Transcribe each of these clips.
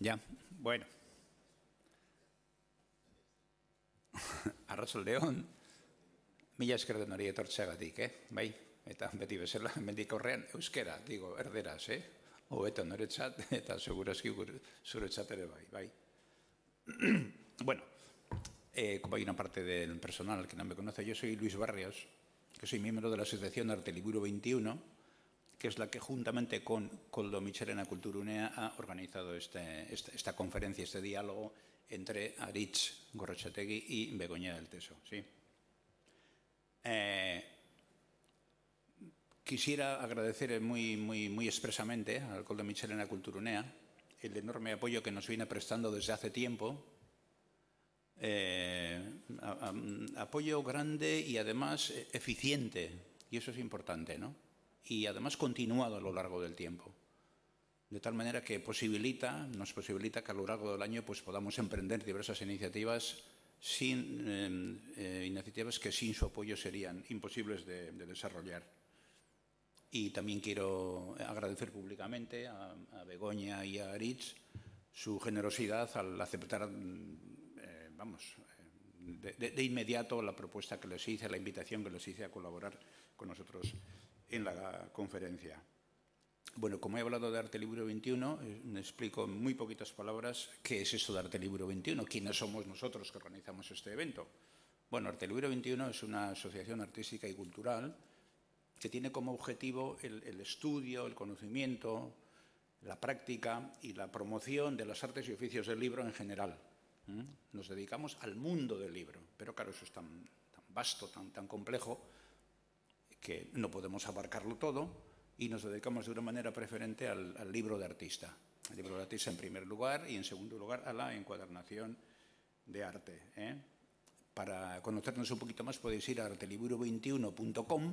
Ja, bueno. Arrasaldeon, mila eskerden hori etortzeagatik, eh? Bai, eta beti bezala, mendik horrean, euskera, digo, erderaz, eh? hobeto noretzat eta segurazki zuretzat ere bai, bai. bueno, eh, como hay una parte del personal que no me conoce, yo soy Luis Barrios, que soy miembro de la Asociación Arte Liburo que es la que juntamente con Coldo Michelena Culturunea ha organizado este, este, esta, conferencia, este diálogo entre Aritz Gorrochategui y Begoña del Teso. Eh, quisiera agradecer muy, muy, expresamente al Coldo Michelena Culturunea el enorme apoyo que nos viene prestando desde hace tiempo, eh, apoyo grande y además eficiente, y eso es importante, ¿no? y además continuado a lo largo del tiempo. De tal manera que posibilita, nos posibilita que a lo largo del año pues, podamos emprender diversas iniciativas, sin, em, eh, iniciativas que sin su apoyo serían imposibles de, desarrollar. Y también quiero agradecer públicamente a, Begoña y a Aritz su generosidad al aceptar, mm, eh, vamos, eh, de, inmediato la propuesta que les hice, la invitación que les hice a colaborar con nosotros en la conferencia. Bueno, como he hablado de Arte Libro 21, eh, me explico en muy poquitas palabras qué es esto de Arte Libro 21, quiénes somos nosotros que organizamos este evento. Bueno, Arte Libro 21 es una asociación artística y cultural que tiene como objetivo el, estudio, el conocimiento, la práctica y la promoción de las artes y oficios del libro en general. Nos dedicamos al mundo del libro, pero claro, eso es tan, tan vasto, tan, tan complejo, que no podemos abarcarlo todo y nos dedicamos de una manera preferente al, libro de artista. El libro de artista en primer lugar y en segundo lugar a la encuadernación de arte. ¿eh? Para conocernos un poquito más podéis ir a arteliburo 21com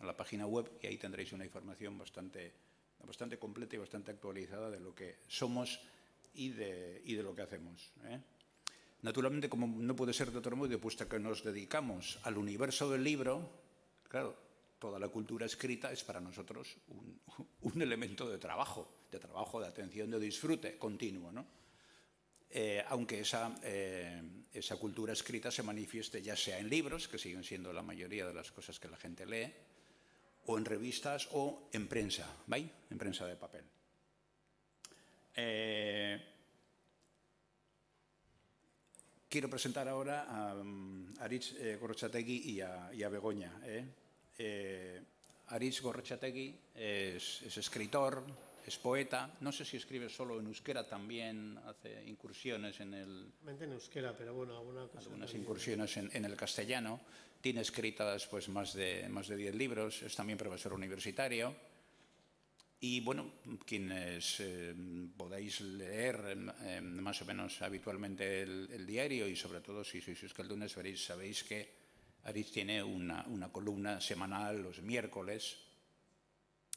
a la página web, y ahí tendréis una información bastante, bastante completa y bastante actualizada de lo que somos y de, y de lo que hacemos. ¿eh? Naturalmente, como no puede ser de otro modo, puesto que nos dedicamos al universo del libro, Claro, toda la cultura escrita es para nosotros un, elemento de trabajo, de trabajo, de atención, de disfrute continuo, ¿no? Eh, aunque esa, eh, esa cultura escrita se manifieste ya sea en libros, que siguen siendo la mayoría de las cosas que la gente lee, o en revistas o en prensa, ¿vale? En prensa de papel. Eh, quiero presentar ahora a, mm, a Gorchategui y a, Begoña. Eh, Aritz es, escritor, es poeta. No sé si escribe solo en euskera también, hace incursiones en el... En euskera, pero bueno, Algunas incursiones en, el castellano. Tiene escritas pues, más, de, más de 10 libros, es también profesor universitario. Y bueno, quienes eh, podáis leer eh, más o menos habitualmente el, diario y sobre todo si sois euskaldunes veréis, sabéis que Ariz tiene una, columna semanal los miércoles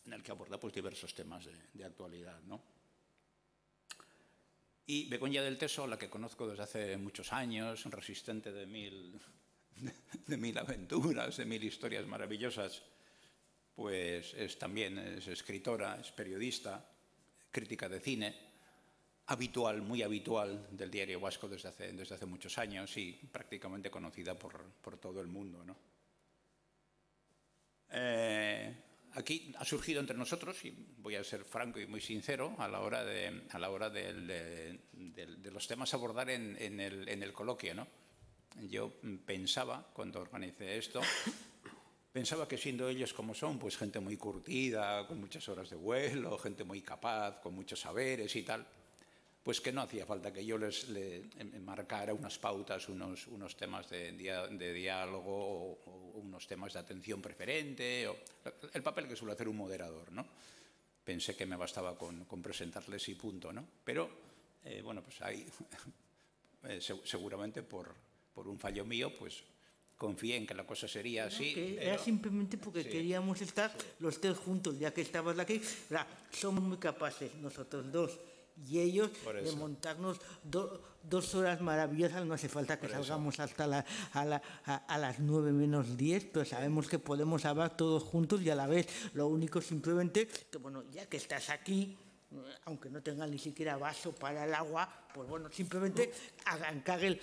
en el que aborda pues, diversos temas de, actualidad. Y Begoña del Teso, la que conozco desde hace muchos años, resistente de mil, de, mil aventuras, de mil historias maravillosas, pues es, también es escritora, es periodista, crítica de cine habitual, muy habitual del diario vasco desde hace, desde hace muchos años y prácticamente conocida por, todo el mundo. Eh, aquí ha surgido entre nosotros, y voy a ser franco y muy sincero, a la hora de, a la hora los temas a abordar en, el, coloquio. Yo pensaba, cuando organicé esto, pensaba que siendo ellos como son, pues gente muy curtida, con muchas horas de vuelo, gente muy capaz, con muchos saberes y tal, pues que no hacía falta que yo les, em, marcara unas pautas, unos, temas de, diálogo o, unos temas de atención preferente, el papel que suele hacer un moderador, ¿no? Pensé que me bastaba con, con presentarles y punto, ¿no? Pero, eh, bueno, pues ahí, eh, seguramente por, un fallo mío, pues confié en que la cosa sería así. era simplemente porque queríamos estar los tres juntos, ya que estabas aquí. somos muy capaces nosotros dos y ellos de montarnos dos horas maravillosas. No hace falta que salgamos hasta la, a, las nueve menos 10, pero sabemos que podemos hablar todos juntos y a la vez. Lo único simplemente que, bueno, ya que estás aquí, aunque no tengan ni siquiera vaso para el agua, pues bueno, simplemente arrancar el,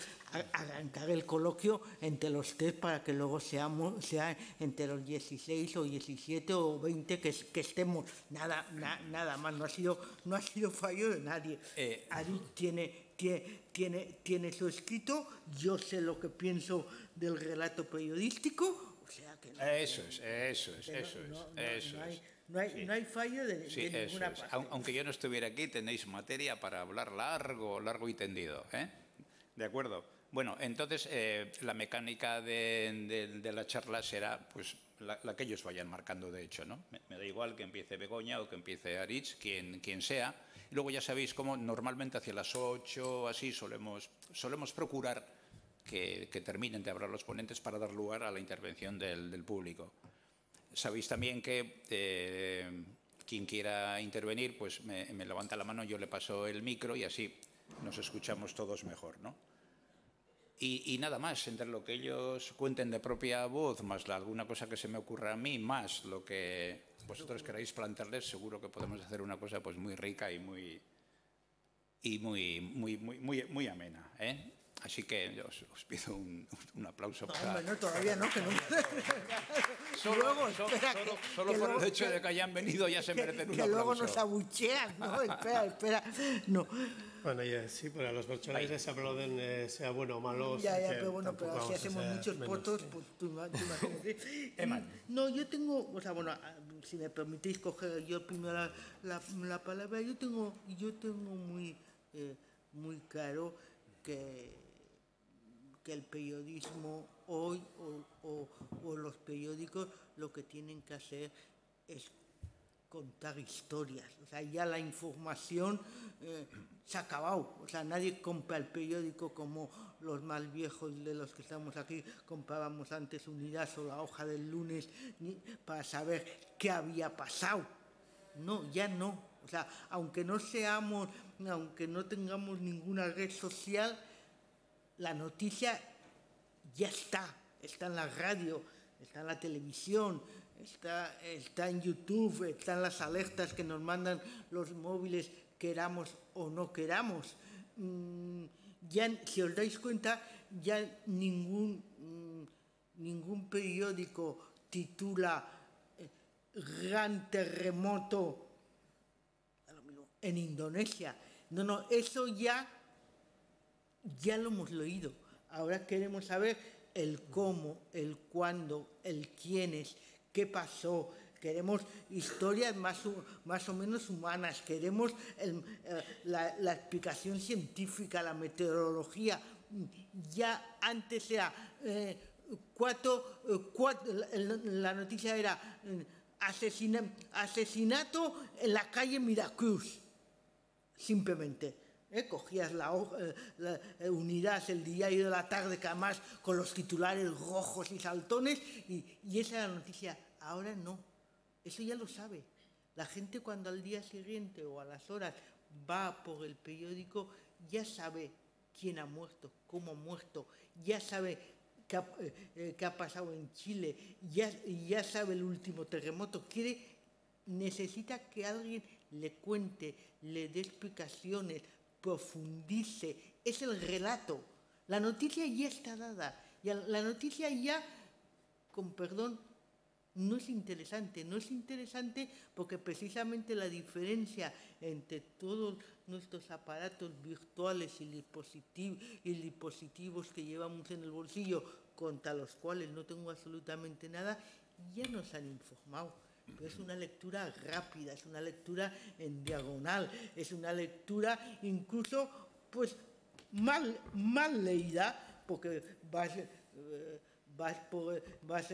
el coloquio entre los tres para que luego seamos, sea entre los 16 o 17 o 20 que, que estemos. Nada, nada más, no ha, sido, no ha sido fallo de nadie. Eh. Ari tiene, tiene, tiene, tiene su escrito, yo sé lo que pienso del relato periodístico, o sea que Eso eso es, eso es, eso es. No hay, fallo de, ninguna parte. Aunque yo no estuviera aquí, tenéis materia para hablar largo, largo y tendido. ¿eh? De acuerdo. Bueno, entonces eh, la mecánica de, la charla será pues, la, que ellos vayan marcando, de hecho. ¿no? Me, da igual que empiece Begoña o que empiece Aritz, quien, quien sea. luego ya sabéis cómo normalmente hacia las 8 así solemos, solemos procurar que, terminen de hablar los ponentes para dar lugar a la intervención del, del público. Sabéis también que eh, quien quiera intervenir, pues me, levanta la mano, yo le paso el micro y así nos escuchamos todos mejor, ¿no? Y, nada más, entre lo que ellos cuenten de propia voz, más alguna cosa que se me ocurra a mí, más lo que vosotros queráis plantearles, seguro que podemos hacer una cosa pues muy rica y muy, y muy, muy, muy, muy, muy amena. ¿eh? Así que os, pido un, un aplauso todavía no, que no. solo, solo, por el hecho de que hayan venido ya se merecen un que aplauso. Que luego nos abuchean, ¿no? espera, espera. No. Bueno, ya, eh, sí, para los bercholaires se aplauden, eh, sea bueno o malo. Ya, ya, pero bueno, pero si hacemos muchos votos, pues tú, imaginas. No, yo tengo, o sea, bueno, ah, si me permitís coger yo primero la, la, palabra, yo tengo, yo tengo muy, eh, muy claro que que el periodismo hoy o, los periódicos lo que tienen que hacer es contar historias. O sea, ya la información eh, se ha acabado. O sea, nadie compra el periódico como los más viejos de los que estamos aquí. Comprábamos antes Unidad o la hoja del lunes para saber qué había pasado. No, ya no. O sea, aunque no seamos, aunque no tengamos ninguna red social, la noticia ya está, está en la radio, está en la televisión, está, está en YouTube, están las alertas que nos mandan los móviles, queramos o no queramos. Mm, ya, si os dais cuenta, ya ningún, mm, ningún periódico titula eh, gran terremoto en Indonesia. No, no, eso ya ya lo hemos leído. Ahora queremos saber el cómo, el cuándo, el quiénes, qué pasó. Queremos historias más, más o menos humanas, queremos eh, la, explicación científica, la meteorología. Ya antes era eh, cuatro, eh, la noticia era asesinato en la calle Miracruz, simplemente. ¿Eh? Cogías la, eh, eh, unidad, el día de la tarde, jamás con los titulares rojos y saltones, y, esa era la noticia. Ahora no, eso ya lo sabe. La gente cuando al día siguiente o a las horas va por el periódico, ya sabe quién ha muerto, cómo ha muerto, ya sabe qué ha, pasado en Chile, ya, ya sabe el último terremoto, quiere, necesita que alguien le cuente, le dé explicaciones, profundice, es el relato. La noticia ya está dada. Y la noticia ya, con perdón, no es interesante. No es interesante porque precisamente la diferencia entre todos nuestros aparatos virtuales y, dispositivos, y dispositivos que llevamos en el bolsillo, contra los cuales no tengo absolutamente nada, ya nos han informado es una lectura rápida, es una lectura en diagonal, es una lectura incluso pues mal, mal leída, porque vas, eh,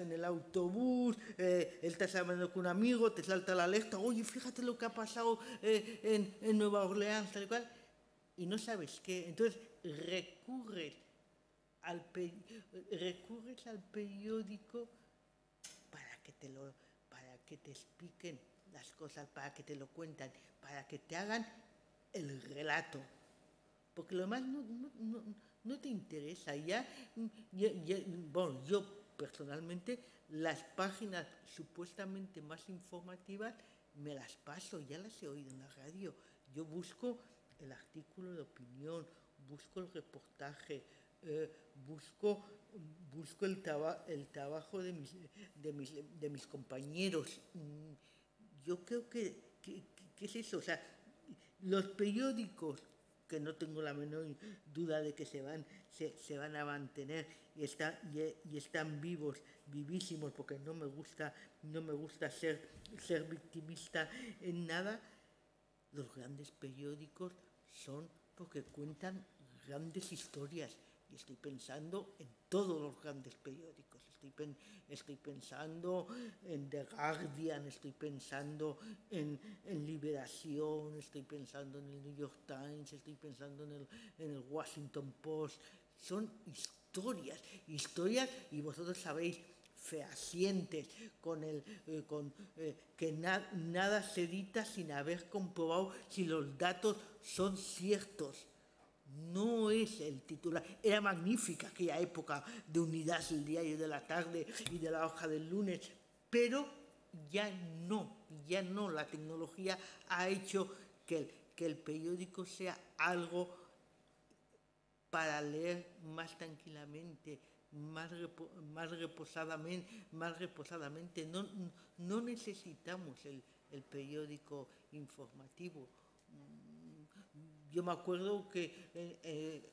en el autobús, él eh, estás hablando con un amigo, te salta la lecta, oye, fíjate lo que ha pasado eh, en, Nueva Orleans, tal y y no sabes qué. Entonces recurres al periódico para que te lo que te expliquen las cosas, para que te lo cuentan, para que te hagan el relato. Porque lo demás no, te interesa. bueno, yo personalmente las páginas supuestamente más informativas me las paso, ya las he oído en la radio. Yo busco el artículo de opinión, busco el reportaje, eh, busco, busco el, trabajo de mis, de mis, de mis compañeros. Mm, yo creo que, ¿qué es eso. O sea, los periódicos, que no tengo la menor duda de que se van, se, van a mantener y, están vivos, vivísimos, porque no me gusta, no me gusta ser, ser victimista en nada. Los grandes periódicos son porque cuentan grandes historias, y estoy pensando en todos los grandes periódicos, estoy, pensando en The Guardian, estoy pensando en, Liberación, estoy pensando en el New York Times, estoy pensando en el, Washington Post. Son historias, historias, y vosotros sabéis, fehacientes, con el, eh, eh, que nada se edita sin haber comprobado si los datos son ciertos no es el titular. Era magnífica aquella época de unidad del y de la tarde y de la hoja del lunes, pero ya no, ya no. La tecnología ha hecho que el, periódico sea algo para leer más tranquilamente, más, reposadamente, más reposadamente. No, necesitamos el periódico informativo yo me acuerdo que eh, eh,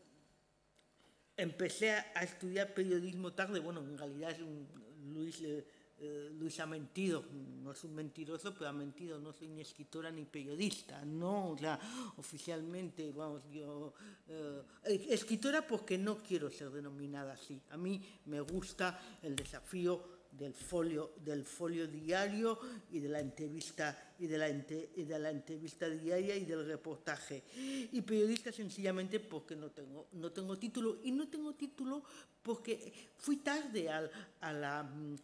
empecé a, estudiar periodismo tarde, bueno, en realidad es un Luis, eh, Luis ha mentido, no es un mentiroso, pero ha mentido, no soy ni escritora ni periodista, no, o sea, oficialmente, vamos, yo, escritora porque no quiero ser denominada así, a mí me gusta el desafío del folio, del folio diario y de la entrevista y de la, de la entrevista diaria y del reportaje. Y periodista sencillamente porque no tengo, no tengo título. Y no tengo título porque fui tarde a, la, mm,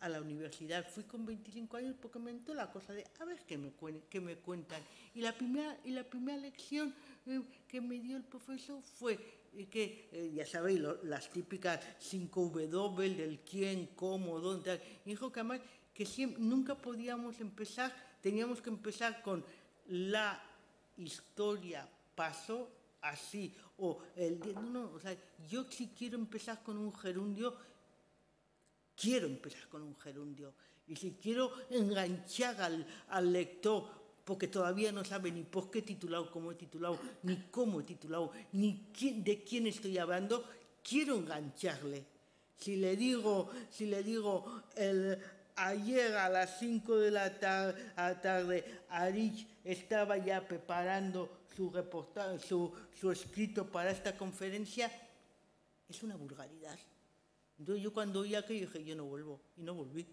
a, la, universidad, fui con 25 años porque me entró la cosa de a ver qué me, qué me cuentan. Y la primera, y la primera lección eh, que me dio el profesor fue y que eh, ya sabéis, las típicas 5W del quién, cómo, dónde, y dijo que además que siempre, nunca podíamos empezar, teníamos que empezar con la historia pasó así, o el no, no, o sea, yo si quiero empezar con un gerundio, quiero empezar con un gerundio, y si quiero enganchar al lector porque todavía no sabe ni por qué he titulado, cómo he titulado, ni cómo he titulado, ni de quién estoy hablando, quiero engancharle. Si le digo, si le digo el, ayer a las 5 de la a tarde, Arich estaba ya preparando su, reportaje, su, escrito para esta conferencia, es una vulgaridad. Entonces yo cuando oí aquello dije, yo no vuelvo, y no volví.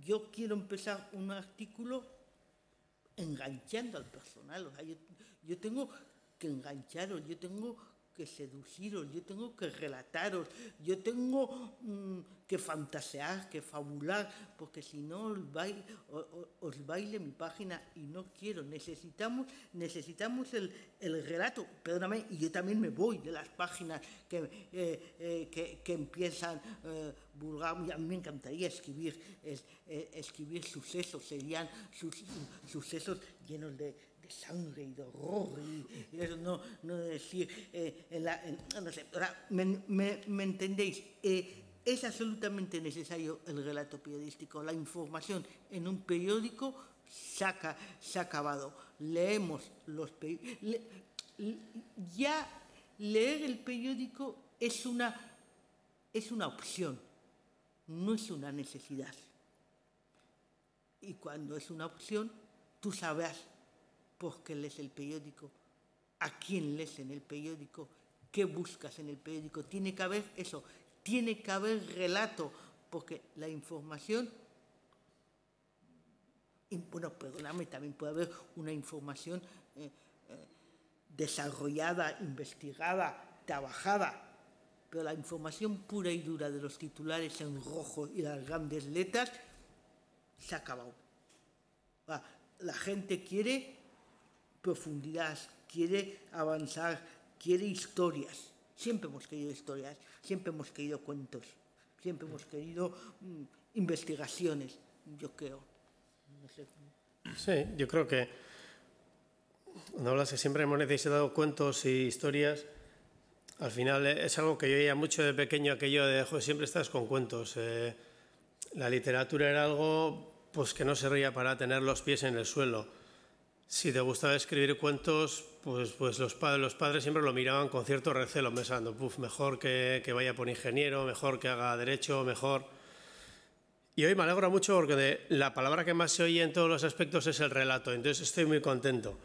yo quiero empezar un artículo enganchando al personal. O sea, yo, tengo que engancharlos, yo tengo que seduciros, yo tengo que relataros, yo tengo mm, que fantasear, que fabular, porque si no os baile mi página y no quiero. Necesitamos, necesitamos el, relato, perdóname, y yo también me voy de las páginas que, eh, eh, que, empiezan eh, vulgar. A mí me encantaría escribir, eh, escribir sucesos, serían sucesos llenos de sangre y de horror y, eso no, decir, eh, no sé, me, entendéis? Eh, es absolutamente necesario el relato periodístico, la información en un periódico saca, se ha acabado. Leemos los periódicos. ya leer el periódico es una, es una opción, no es una necesidad. Y cuando es una opción, tú sabrás ¿Por pues, qué lees el periódico? ¿A quién lees en el periódico? ¿Qué buscas en el periódico? Tiene que haber eso, tiene que haber relato, porque la información, bueno, perdóname, también puede haber una información eh, eh, desarrollada, investigada, trabajada, pero la información pura y dura de los titulares en rojo y las grandes letras se ha acabado. La gente quiere profundidad, quiere avanzar, quiere historias. Siempre hemos querido historias, siempre hemos querido cuentos, siempre hemos querido mm, investigaciones, yo creo. Sí, yo creo que cuando hablas que siempre hemos necesitado cuentos y historias, al final es algo que yo ya mucho de pequeño, que yo dejo siempre estás con cuentos. Eh, la literatura era algo pues que no se servía para tener los pies en el suelo. Si te gustaba escribir cuentos, pues, pues los, padres, siempre lo miraban con cierto recelo, pensando, Puf, mejor que, vaya por ingeniero, mejor que haga derecho, mejor... Y hoy me alegro mucho porque la palabra que más se oye en todos los aspectos es el relato, entonces estoy muy contento.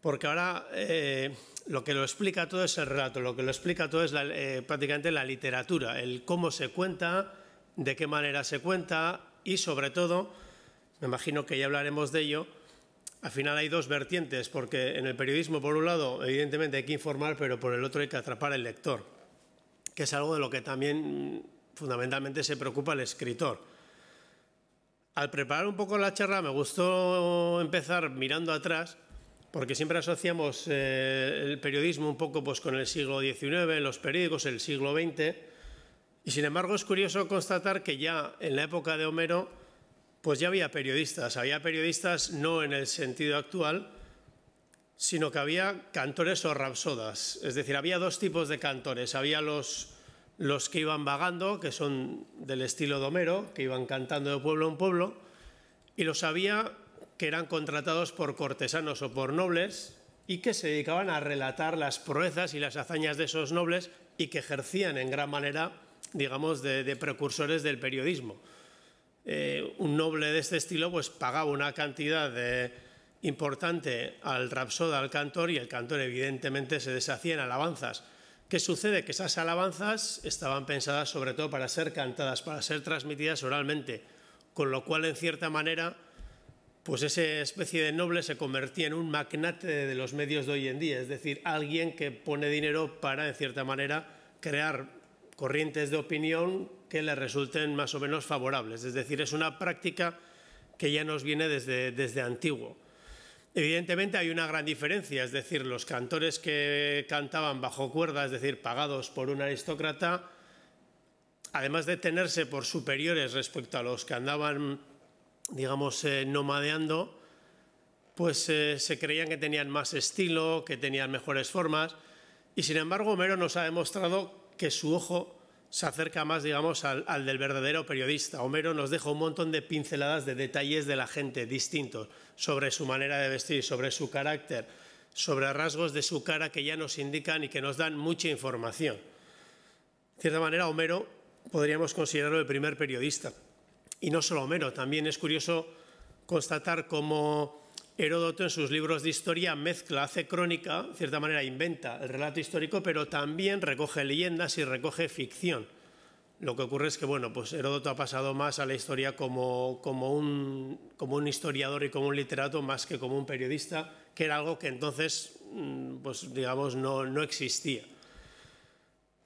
Porque ahora eh, lo que lo explica todo es el relato, lo que lo explica todo es eh, prácticamente la literatura, el cómo se cuenta, de qué manera se cuenta y sobre todo, me imagino que ya hablaremos de ello, al final hay dos vertientes, porque en el periodismo, por un lado, evidentemente hay que informar, pero por el otro hay que atrapar al lector, que es algo de lo que también mm, fundamentalmente se preocupa el escritor. Al preparar un poco la charla me gustó empezar mirando atrás, porque siempre asociamos eh, el periodismo un poco pues, con el siglo XIX, los periódicos, el siglo XX, y sin embargo es curioso constatar que ya en la época de Homero pues ya había periodistas. Había periodistas no en el sentido actual, sino que había cantores o rapsodas. Es decir, había dos tipos de cantores. Había los, que iban vagando, que son del estilo de Homero, que iban cantando de pueblo en pueblo, y los había que eran contratados por cortesanos o por nobles y que se dedicaban a relatar las proezas y las hazañas de esos nobles y que ejercían en gran manera, digamos, de precursores del periodismo. Eh, un noble de este estilo pues pagaba una cantidad de, importante al rapsoda, al cantor, y el cantor evidentemente se deshacía en alabanzas. ¿Qué sucede? Que esas alabanzas estaban pensadas sobre todo para ser cantadas, para ser transmitidas oralmente, con lo cual en cierta manera pues esa especie de noble se convertía en un magnate de los medios de hoy en día, es decir, alguien que pone dinero para, en cierta manera, crear corrientes de opinión que le resulten más o menos favorables. Es decir, es una práctica que ya nos viene desde, desde antiguo. Evidentemente hay una gran diferencia, es decir, los cantores que cantaban bajo cuerda, es decir, pagados por un aristócrata, además de tenerse por superiores respecto a los que andaban, digamos, eh, nomadeando, pues eh, se creían que tenían más estilo, que tenían mejores formas, y sin embargo Homero nos ha demostrado que su ojo se acerca más, digamos, al, del verdadero periodista. Homero nos deja un montón de pinceladas de detalles de la gente distintos, sobre su manera de vestir, sobre su carácter, sobre rasgos de su cara que ya nos indican y que nos dan mucha información. De cierta manera, Homero podríamos considerarlo el primer periodista. Y no solo Homero, también es curioso constatar cómo Heródoto en sus libros de historia mezcla, hace crónica, de cierta manera inventa el relato histórico, pero también recoge leyendas y recoge ficción. Lo que ocurre es que, bueno, pues Heródoto ha pasado más a la historia como, como, un, como un historiador y como un literato más que como un periodista, que era algo que entonces, mm, pues digamos, no, no existía.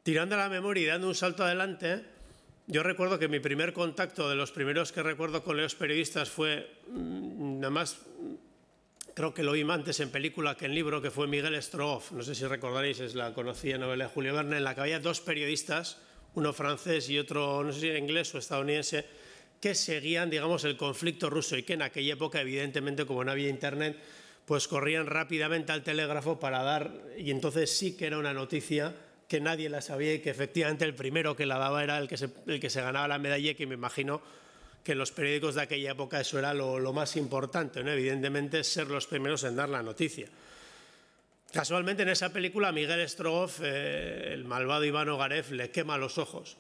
Tirando a la memoria y dando un salto adelante, yo recuerdo que mi primer contacto, de los primeros que recuerdo con los periodistas, fue, mm, nada más creo que lo vi antes en película que en libro, que fue Miguel Stroff, no sé si recordaréis, es la conocida novela de Julio Verne, en la que había dos periodistas, uno francés y otro, no sé si inglés o estadounidense, que seguían, digamos, el conflicto ruso y que en aquella época, evidentemente, como no había internet, pues corrían rápidamente al telégrafo para dar, y entonces sí que era una noticia que nadie la sabía y que efectivamente el primero que la daba era el que se, el que se ganaba la medalla y que me imagino que los periódicos de aquella época eso era lo, más importante, evidentemente ser los primeros en dar la noticia. Casualmente en esa película Miguel Strogoff, eh, el malvado Iván Ogarev, le quema los ojos.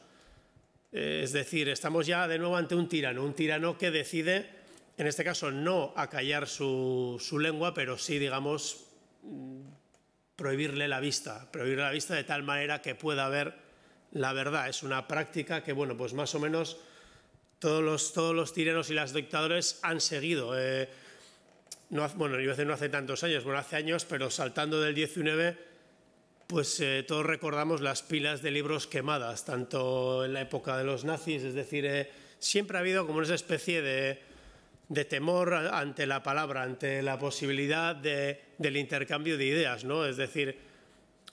Eh, es decir, estamos ya de nuevo ante un tirano, un tirano que decide, en este caso, no acallar su, su lengua, pero sí, digamos, mm, prohibirle la vista, prohibirle la vista de tal manera que pueda ver la verdad. Es una práctica que, bueno, pues más o menos todos los, todos tiranos y las dictadores han seguido. Eh, no bueno, yo hace, no hace tantos años, bueno, hace años, pero saltando del 19, pues eh, todos recordamos las pilas de libros quemadas, tanto en la época de los nazis, es decir, eh, siempre ha habido como una especie de, temor ante la palabra, ante la posibilidad del intercambio de ideas, ¿no? Es decir,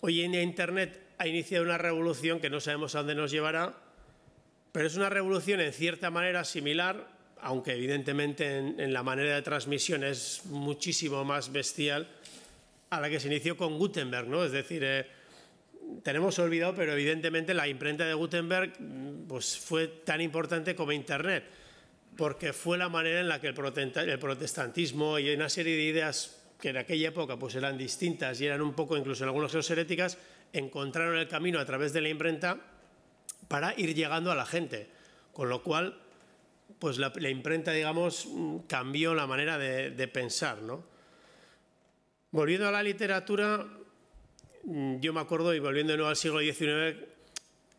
hoy en día Internet ha iniciado una revolución que no sabemos a dónde nos llevará, pero es una revolución en cierta manera similar, aunque evidentemente en, la manera de transmisión es muchísimo más bestial, a la que se inició con Gutenberg, ¿no? Es decir, eh, tenemos olvidado, pero evidentemente la imprenta de Gutenberg mm, pues, fue tan importante como Internet, porque fue la manera en la que el protestantismo y una serie de ideas que en aquella época pues, eran distintas y eran un poco, incluso en algunos casos heréticas, encontraron el camino a través de la imprenta para ir llegando a la gente. Con lo cual, pues la, imprenta, digamos, mm, cambió la manera de, pensar, ¿no? Volviendo a la literatura, mm, yo me acuerdo, y volviendo de nuevo al siglo XIX,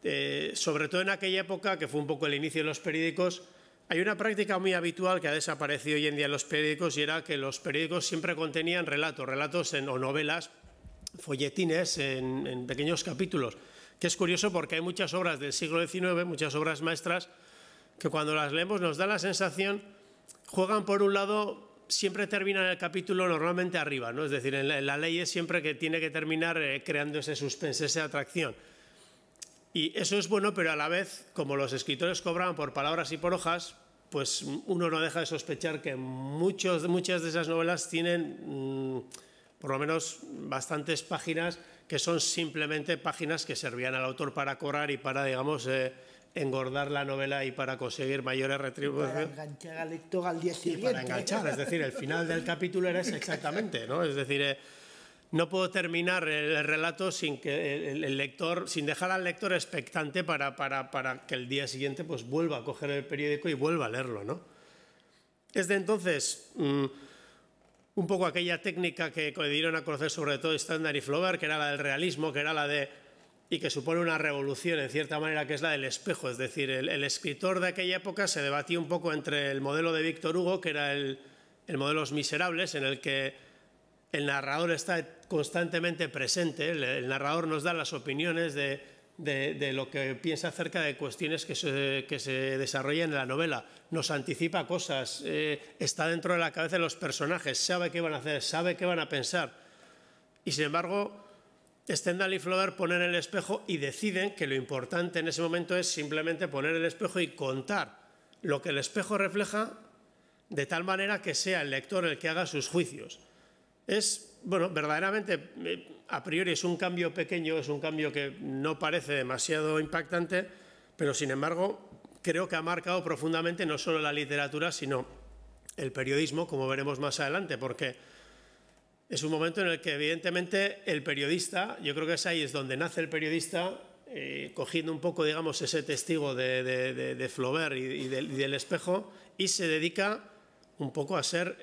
eh, sobre todo en aquella época, que fue un poco el inicio de los periódicos, hay una práctica muy habitual que ha desaparecido hoy en día en los periódicos y era que los periódicos siempre contenían relatos, relatos o novelas, folletines en pequeños capítulos que es curioso porque hay muchas obras del siglo XIX, muchas obras maestras, que cuando las leemos nos da la sensación, juegan por un lado, siempre terminan el capítulo normalmente arriba, ¿no? es decir, la, ley es siempre que tiene que terminar eh, creando ese suspense, esa atracción. Y eso es bueno, pero a la vez, como los escritores cobran por palabras y por hojas, pues uno no deja de sospechar que muchos, muchas de esas novelas tienen, mm, por lo menos, bastantes páginas que son simplemente páginas que servían al autor para correr y para, digamos, eh, engordar la novela y para conseguir mayores retribuciones. Para enganchar al lector al día siguiente. para enganchar, es decir, el final del capítulo era exactamente, ¿no? Es decir, eh, no puedo terminar el relato sin que el, lector, sin dejar al lector expectante para, para, para, que el día siguiente pues vuelva a coger el periódico y vuelva a leerlo, ¿no? Desde entonces. Mm, un poco aquella técnica que le dieron a conocer sobre todo Standard y Flaubert, que era la del realismo, que era la de y que supone una revolución en cierta manera, que es la del espejo. Es decir, el, escritor de aquella época se debatía un poco entre el modelo de Víctor Hugo, que era el, el modelo de Los Miserables, en el que el narrador está constantemente presente, el narrador nos da las opiniones de, de, lo que piensa acerca de cuestiones que se, que desarrollan en la novela. Nos anticipa cosas, eh, está dentro de la cabeza de los personajes, sabe qué van a hacer, sabe qué van a pensar. Y sin embargo, Stendhal y Flaubert ponen el espejo y deciden que lo importante en ese momento es simplemente poner el espejo y contar lo que el espejo refleja de tal manera que sea el lector el que haga sus juicios. Es, bueno, verdaderamente eh, a priori es un cambio pequeño, es un cambio que no parece demasiado impactante, pero sin embargo creo que ha marcado profundamente no solo la literatura, sino el periodismo, como veremos más adelante, porque es un momento en el que evidentemente el periodista, yo creo que es ahí es donde nace el periodista, eh, cogiendo un poco, digamos, ese testigo de, de, Flaubert y, y del espejo, y se dedica un poco a ser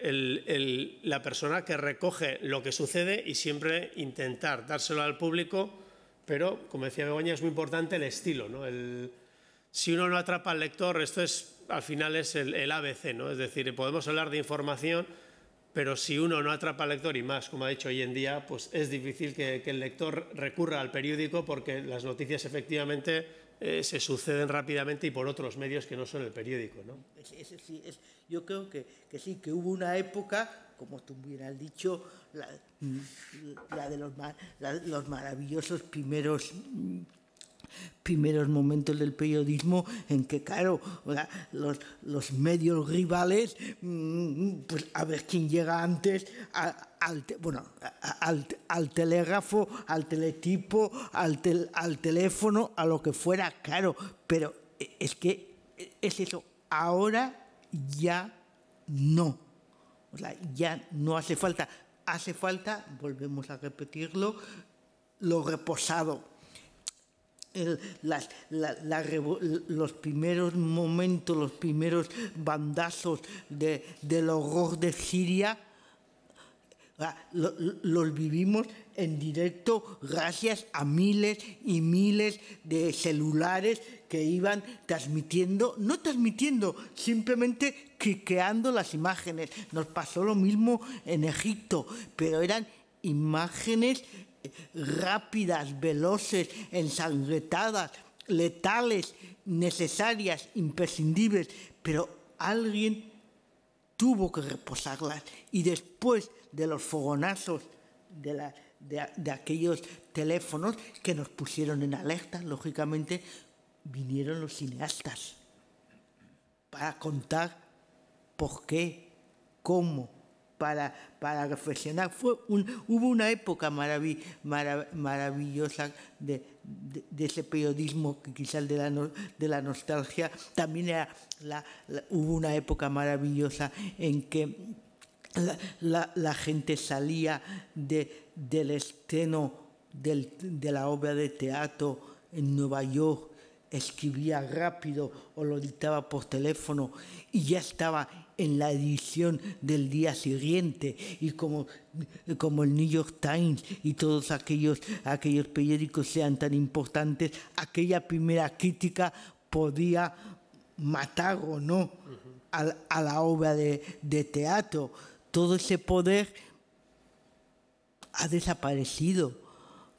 la persona que recoge lo que sucede y siempre intentar dárselo al público, pero, como decía Begoña, es muy importante el estilo. si uno no atrapa al lector, esto es, al final es el, ABC, ¿no? es decir, podemos hablar de información, pero si uno no atrapa al lector, y más, como ha dicho hoy en día, pues es difícil que el lector recurra al periódico porque las noticias efectivamente eh, se suceden rápidamente y por otros medios que no son el periódico. ¿no? yo creo que, sí, que hubo una época, como tú has dicho, la, mm. de los, los maravillosos primeros primeros momentos del periodismo en que, claro, los, medios rivales, mm, pues a ver quién llega antes al, telégrafo, al teletipo, al, teléfono, a lo que fuera, claro, pero e, es que e, es eso, ahora ya no, ya no hace falta, hace falta, volvemos a repetirlo, lo reposado, los primeros momentos, los primeros bandazos del horror de Siria, ah, los vivimos en directo gracias a miles y miles de celulares que iban transmitiendo, no transmitiendo, simplemente cliqueando las imágenes. Nos pasó lo mismo en Egipto, pero eran imágenes rápidas, veloces, ensangretadas, letales, necesarias, imprescindibles, pero alguien tuvo que reposarlas y después de los fogonazos de, de aquellos teléfonos que nos pusieron en alerta, lógicamente, vinieron los cineastas para contar por qué, cómo, para, reflexionar. Fue hubo una época maravillosa de, ese periodismo que quizás de la, de la nostalgia también hubo una época maravillosa en que la, gente salía de, del estreno de la obra de teatro en Nueva York escribía rápido o lo dictaba por teléfono y ya estaba en la edición del día siguiente y como, como el New York Times y todos aquellos, aquellos periódicos sean tan importantes, aquella primera crítica podía matar o no a, la obra de, teatro. Todo ese poder ha desaparecido.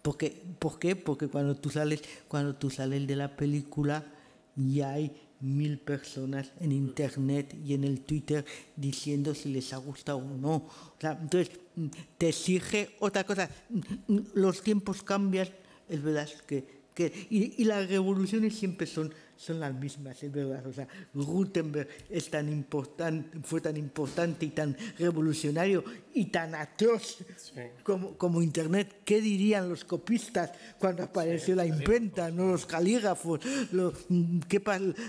Porque, ¿Por qué? Porque cuando tú sales, cuando tú sales de la película ya hay mil personas en internet y en el Twitter diciendo si les ha gustado o no. entonces, mm, te exige otra cosa. Mm, mm, los tiempos cambian, es verdad que... y las revoluciones siempre son son las mismas, es verdad. O sea, Gutenberg tan importante, fue tan importante y tan revolucionario y tan atroz como, Internet. ¿Qué dirían los copistas cuando apareció la imprenta, no los calígrafos, mm, ¿qué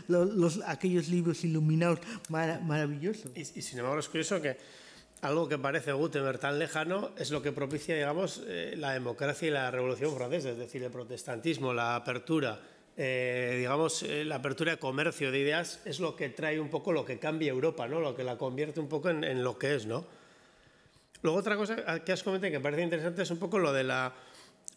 los, los, aquellos libros iluminados maravillosos? Y, sin embargo es curioso que algo que parece Gutenberg tan lejano es lo que propicia, digamos, eh, la democracia y la revolución francesa, es decir, el protestantismo, la apertura eh, digamos, eh, la apertura de comercio de ideas es lo que trae un poco lo que cambia Europa, ¿no? Lo que la convierte un poco en, en lo que es, ¿no? Luego otra cosa que has comentado que me parece interesante es un poco lo de la,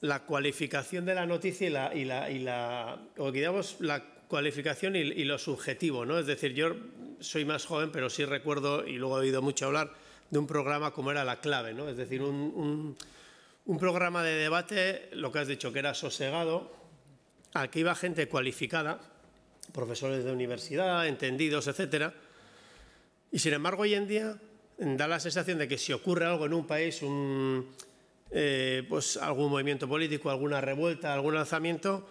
la cualificación de la noticia y la, y la, digamos, la cualificación y, lo subjetivo, ¿no? Es decir, yo soy más joven, pero sí recuerdo, y luego he oído mucho hablar, de un programa como era La Clave, ¿no? Es decir, un, un, un programa de debate, lo que has dicho, que era sosegado, Aquí iba gente cualificada, profesores de universidad, entendidos, etcétera. Y sin embargo, hoy en día mm, da la sensación de que si ocurre algo en un país, eh, pues algún movimiento político, alguna revuelta, algún lanzamiento,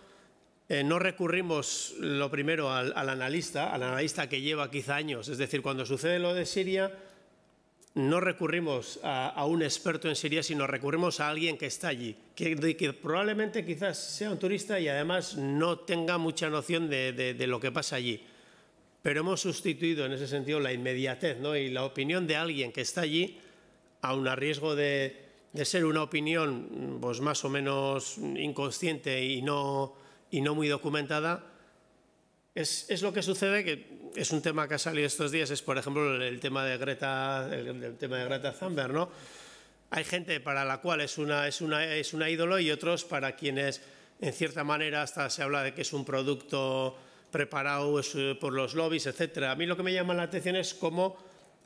eh, no recurrimos lo primero al, al, analista, al analista que lleva quizá años. Es decir, cuando sucede lo de Siria, no recurrimos a, un experto en Siria, sino recurrimos a alguien que está allí, que, probablemente quizás sea un turista y además no tenga mucha noción de, lo que pasa allí. Pero hemos sustituido en ese sentido la inmediatez y la opinión de alguien que está allí, aun a riesgo de, ser una opinión pues, más o menos inconsciente y no muy documentada, es, lo que sucede, que es un tema que ha salido estos días, es por ejemplo el tema de Greta, el, tema de Greta Thunberg, ¿no? Hay gente para la cual es una, es, ídolo y otros para quienes, en cierta manera, hasta se habla de que es un producto preparado eh, por los lobbies, etc. A mí lo que me llama la atención es cómo,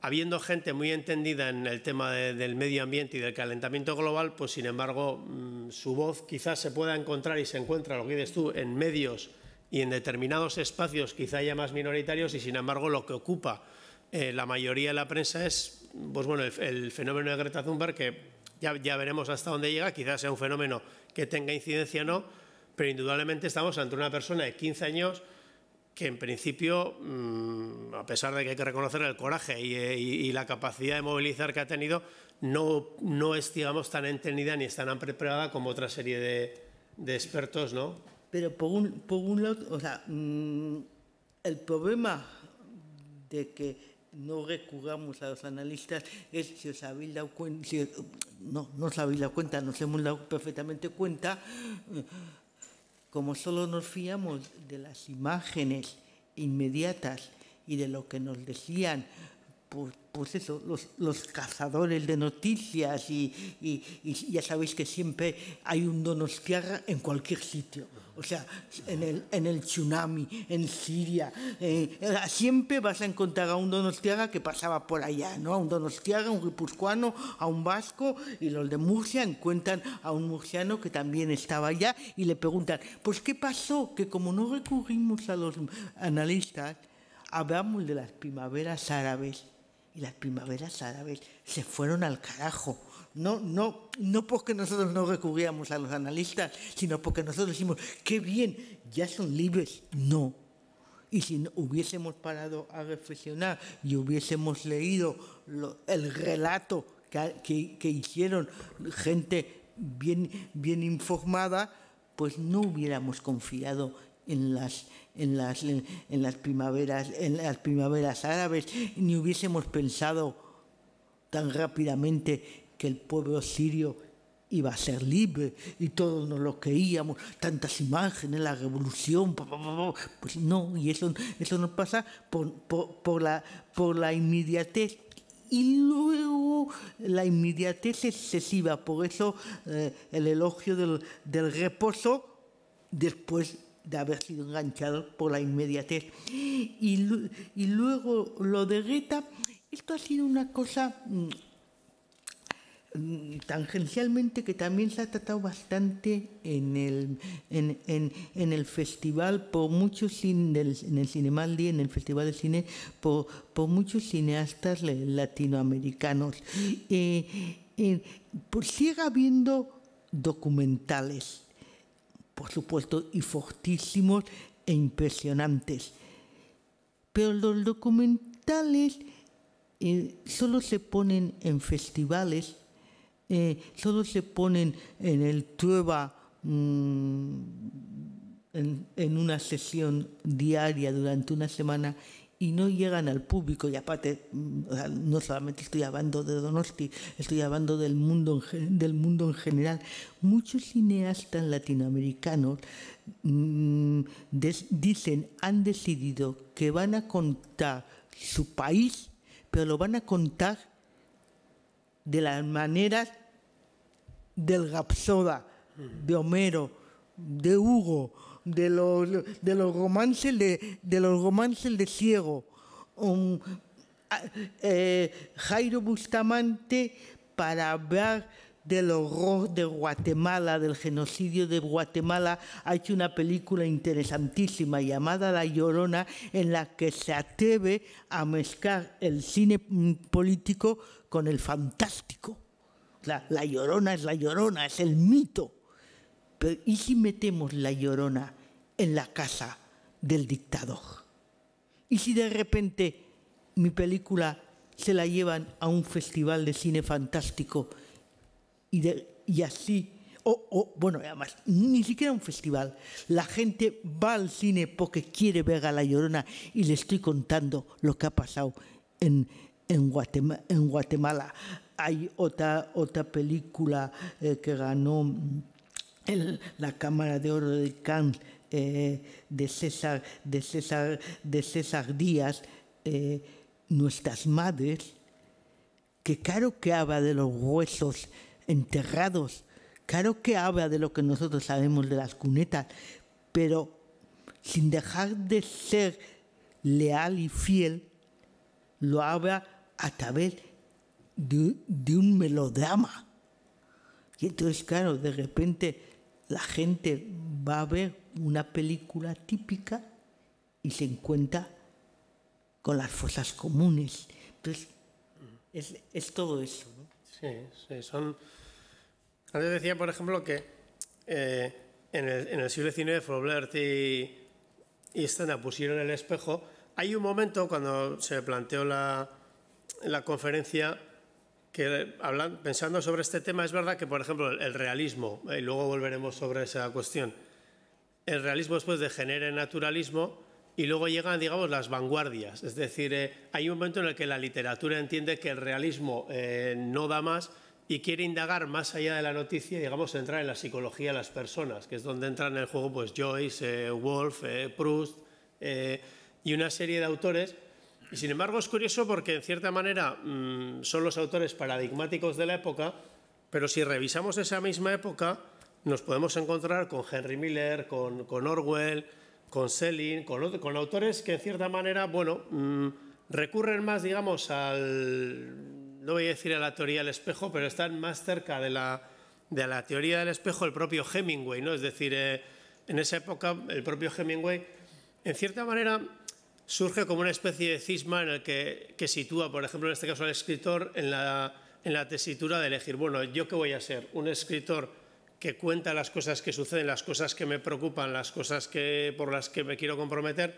habiendo gente muy entendida en el tema del medio ambiente y del calentamiento global, pues sin embargo, mm, su voz quizás se pueda encontrar y se encuentra, lo que dices tú, en medios y en determinados espacios quizá ya más minoritarios y sin embargo lo que ocupa eh, la mayoría de la prensa es pues bueno, el, fenómeno de Greta Thunberg que ya, ya, veremos hasta dónde llega, quizás sea un fenómeno que tenga incidencia o no, pero indudablemente estamos ante una persona de 15 años que en principio, mm, a pesar de que hay que reconocer el coraje eh, y, la capacidad de movilizar que ha tenido, no, no es, tan entendida ni tan preparada como otra serie de, de expertos, ¿no? Pero por un, un lado, o sea, mm, el problema de que no recurramos a los analistas es si os habéis dado cuenta, no, no os habéis dado cuenta, nos hemos dado perfectamente cuenta, eh, como solo nos fiamos de las imágenes inmediatas y de lo que nos decían pues, eso, los, cazadores de noticias y, ya sabéis que siempre hay un donostiaga en cualquier sitio. O sea, en el, tsunami, en Siria, eh, eh, siempre vas a encontrar a un donostiaga que pasaba por allá, ¿no? A un a un guipuzcoano, a un vasco, y los de Murcia encuentran a un murciano que también estaba allá y le preguntan, pues ¿qué pasó? Que como no recurrimos a los analistas, hablamos de las primaveras árabes y las primaveras árabes se fueron al carajo. No, no, no porque nosotros no recurríamos a los analistas, sino porque nosotros decimos, qué bien, ya son libres. No. Y si no, hubiésemos parado a reflexionar y hubiésemos leído el relato que, hicieron gente bien, bien informada, pues no hubiéramos confiado en las en las, en, las, primaveras, en las primaveras árabes, ni hubiésemos pensado tan rápidamente que el pueblo sirio iba a ser libre y todos nos lo creíamos, tantas imágenes, la revolución, pues no, y eso, eso nos pasa por, por, la, por la inmediatez y luego la inmediatez excesiva, por eso eh, el elogio del, del reposo después de haber sido enganchado por la inmediatez y, luego lo de Greta, esto ha sido una cosa mm, mm, tangencialmente que también se ha tratado bastante en el, en, el festival, por muchos en el Cinemaldi, en el Festival de Cine, por, muchos cineastas latinoamericanos. pues sigue habiendo documentales por supuesto, y fortísimos e impresionantes. Pero los documentales eh, solo se ponen en festivales, eh, solo se ponen en el Trueba mm, en una sesión diaria durante una semana y no llegan al público, y aparte, mm, no solamente estoy hablando de Donosti, estoy hablando del mundo en, del mundo en general, muchos cineastas latinoamericanos mm, dicen, han decidido que van a contar su país, pero lo van a contar de las maneras del Gapsoda, de Homero, de Hugo, de los, romances de, los romances de ciego. Um, eh, Jairo Bustamante para hablar del horror de Guatemala, del genocidio de Guatemala, ha hecho una película interesantísima llamada La Llorona, en la que se atreve a mezclar el cine político con el fantástico. La, la Llorona es la Llorona, es el mito. ¿y si metemos la llorona en la casa del dictador? ¿Y si de repente mi película se la llevan a un festival de cine fantástico y, así, o, bueno, además, ni siquiera un festival, la gente va al cine porque quiere ver a La Llorona y le estoy contando lo que ha pasado en, Guatemala, Hay otra, película eh, que ganó la Cámara de Oro de Kant eh, de, César, de, César, de César Díaz, eh, nuestras madres, que claro que habla de los huesos enterrados, claro que habla de lo que nosotros sabemos de las cunetas, pero sin dejar de ser leal y fiel, lo habla a través de, de un melodrama. Y entonces, claro, de repente la gente va a ver una película típica y se encuentra con las fuerzas comunes. Entonces, es, todo eso. Sí, sí, son... Antes decía, por ejemplo, que eh, en, el, siglo XIX Flaubert y, y pusieron el espejo. Hay un momento cuando se planteó la, la conferencia que hablando, pensando sobre este tema, es verdad que, por ejemplo, el, realismo, eh, y luego volveremos sobre esa cuestión, el realismo después degenera en naturalismo y luego llegan, digamos, las vanguardias. Es decir, eh, hay un momento en el que la literatura entiende que el realismo eh, no da más y quiere indagar más allá de la noticia, digamos, entrar en la psicología de las personas, que es donde entran en el juego pues, Joyce, Wolf, Proust y una serie de autores y sin embargo es curioso porque en cierta manera mm, son los autores paradigmáticos de la época, pero si revisamos esa misma época nos podemos encontrar con Henry Miller, con, Orwell, con Selin, con, autores que en cierta manera, bueno, mm, recurren más, digamos, al, no voy a decir a la teoría del espejo, pero están más cerca de la, de la teoría del espejo el propio Hemingway, ¿no? Es decir, eh, en esa época el propio Hemingway, en cierta manera, surge como una especie de cisma en el que, sitúa, por ejemplo, en este caso al escritor en la, tesitura de elegir, bueno, ¿yo qué voy a ser? ¿Un escritor que cuenta las cosas que suceden, las cosas que me preocupan, las cosas por las que me quiero comprometer?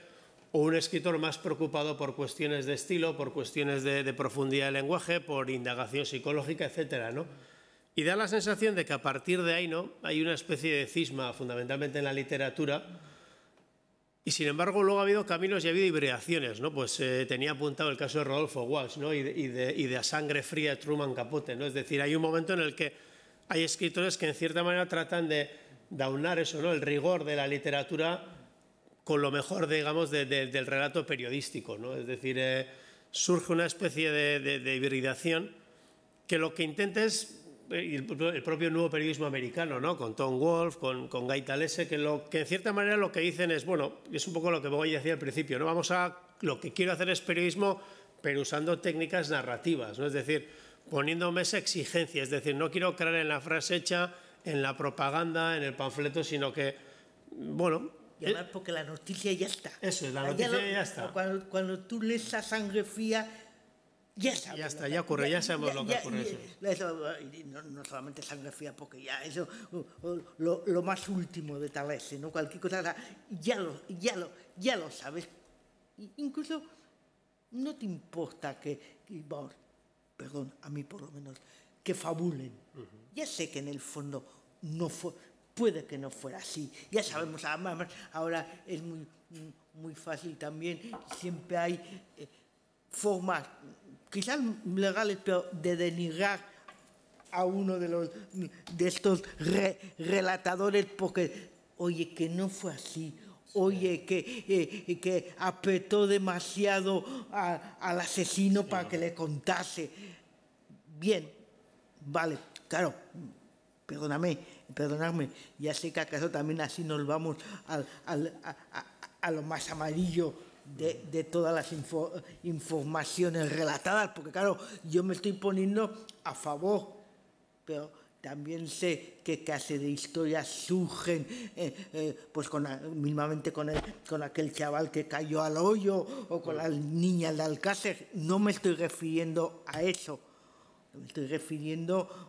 ¿O un escritor más preocupado por cuestiones de estilo, por cuestiones de, profundidad de lenguaje, por indagación psicológica, etcétera, ¿no? Y da la sensación de que a partir de ahí, ¿no? Hay una especie de cisma, fundamentalmente en la literatura, y sin embargo, luego ha habido caminos y ha habido hibridaciones, ¿no? Pues eh, tenía apuntado el caso de Rodolfo Walsh, ¿no? Y de, de, a sangre fría Truman Capote, ¿no? Es decir, hay un momento en el que hay escritores que en cierta manera tratan de, daunar eso, ¿no? El rigor de la literatura con lo mejor, digamos, del relato periodístico, ¿no? Es decir, eh, surge una especie de, hibridación que lo que intenta es y el propio nuevo periodismo americano, ¿no? Con Tom Wolf, con, con que, lo, que en cierta manera lo que dicen es, bueno, es un poco lo que voy a decir al principio, ¿no? Vamos a, lo que quiero hacer es periodismo, pero usando técnicas narrativas, ¿no? Es decir, poniéndome esa exigencia, es decir, no quiero creer en la frase hecha, en la propaganda, en el panfleto, sino que, bueno, y porque la noticia ya está. Eso es, la noticia ya, está. Cuando, cuando, tú lees a sangre fría, ya está, ya ocurre, ya, sabemos lo que ocurre. eso, no, solamente sangre fría, porque ya eso, lo, más último de tal vez, ¿no? Cualquier cosa, ya lo, ya lo, ya lo sabes. Incluso no te importa que, perdón, a mí por lo menos, que fabulen. Ya sé que en el fondo no fue, puede que no fuera así. Ya sabemos, además, ahora es muy, muy fácil también, siempre hay eh, formas quizás legales, pero de denigrar a uno de, estos relatadores porque, oye, que no fue así, oye, eh, que, apretó demasiado al asesino para que le contase. Bien, vale, claro, perdóname, perdóname, ya sé que acaso también así nos vamos a lo más amarillo de, todas las informaciones relatadas, porque claro, yo me estoy poniendo a favor, pero también sé qué clase de historias surgen, eh, eh, pues con, mismamente con, con aquel chaval que cayó al hoyo o con la niña de Alcácer. No me estoy refiriendo a eso, me estoy refiriendo a,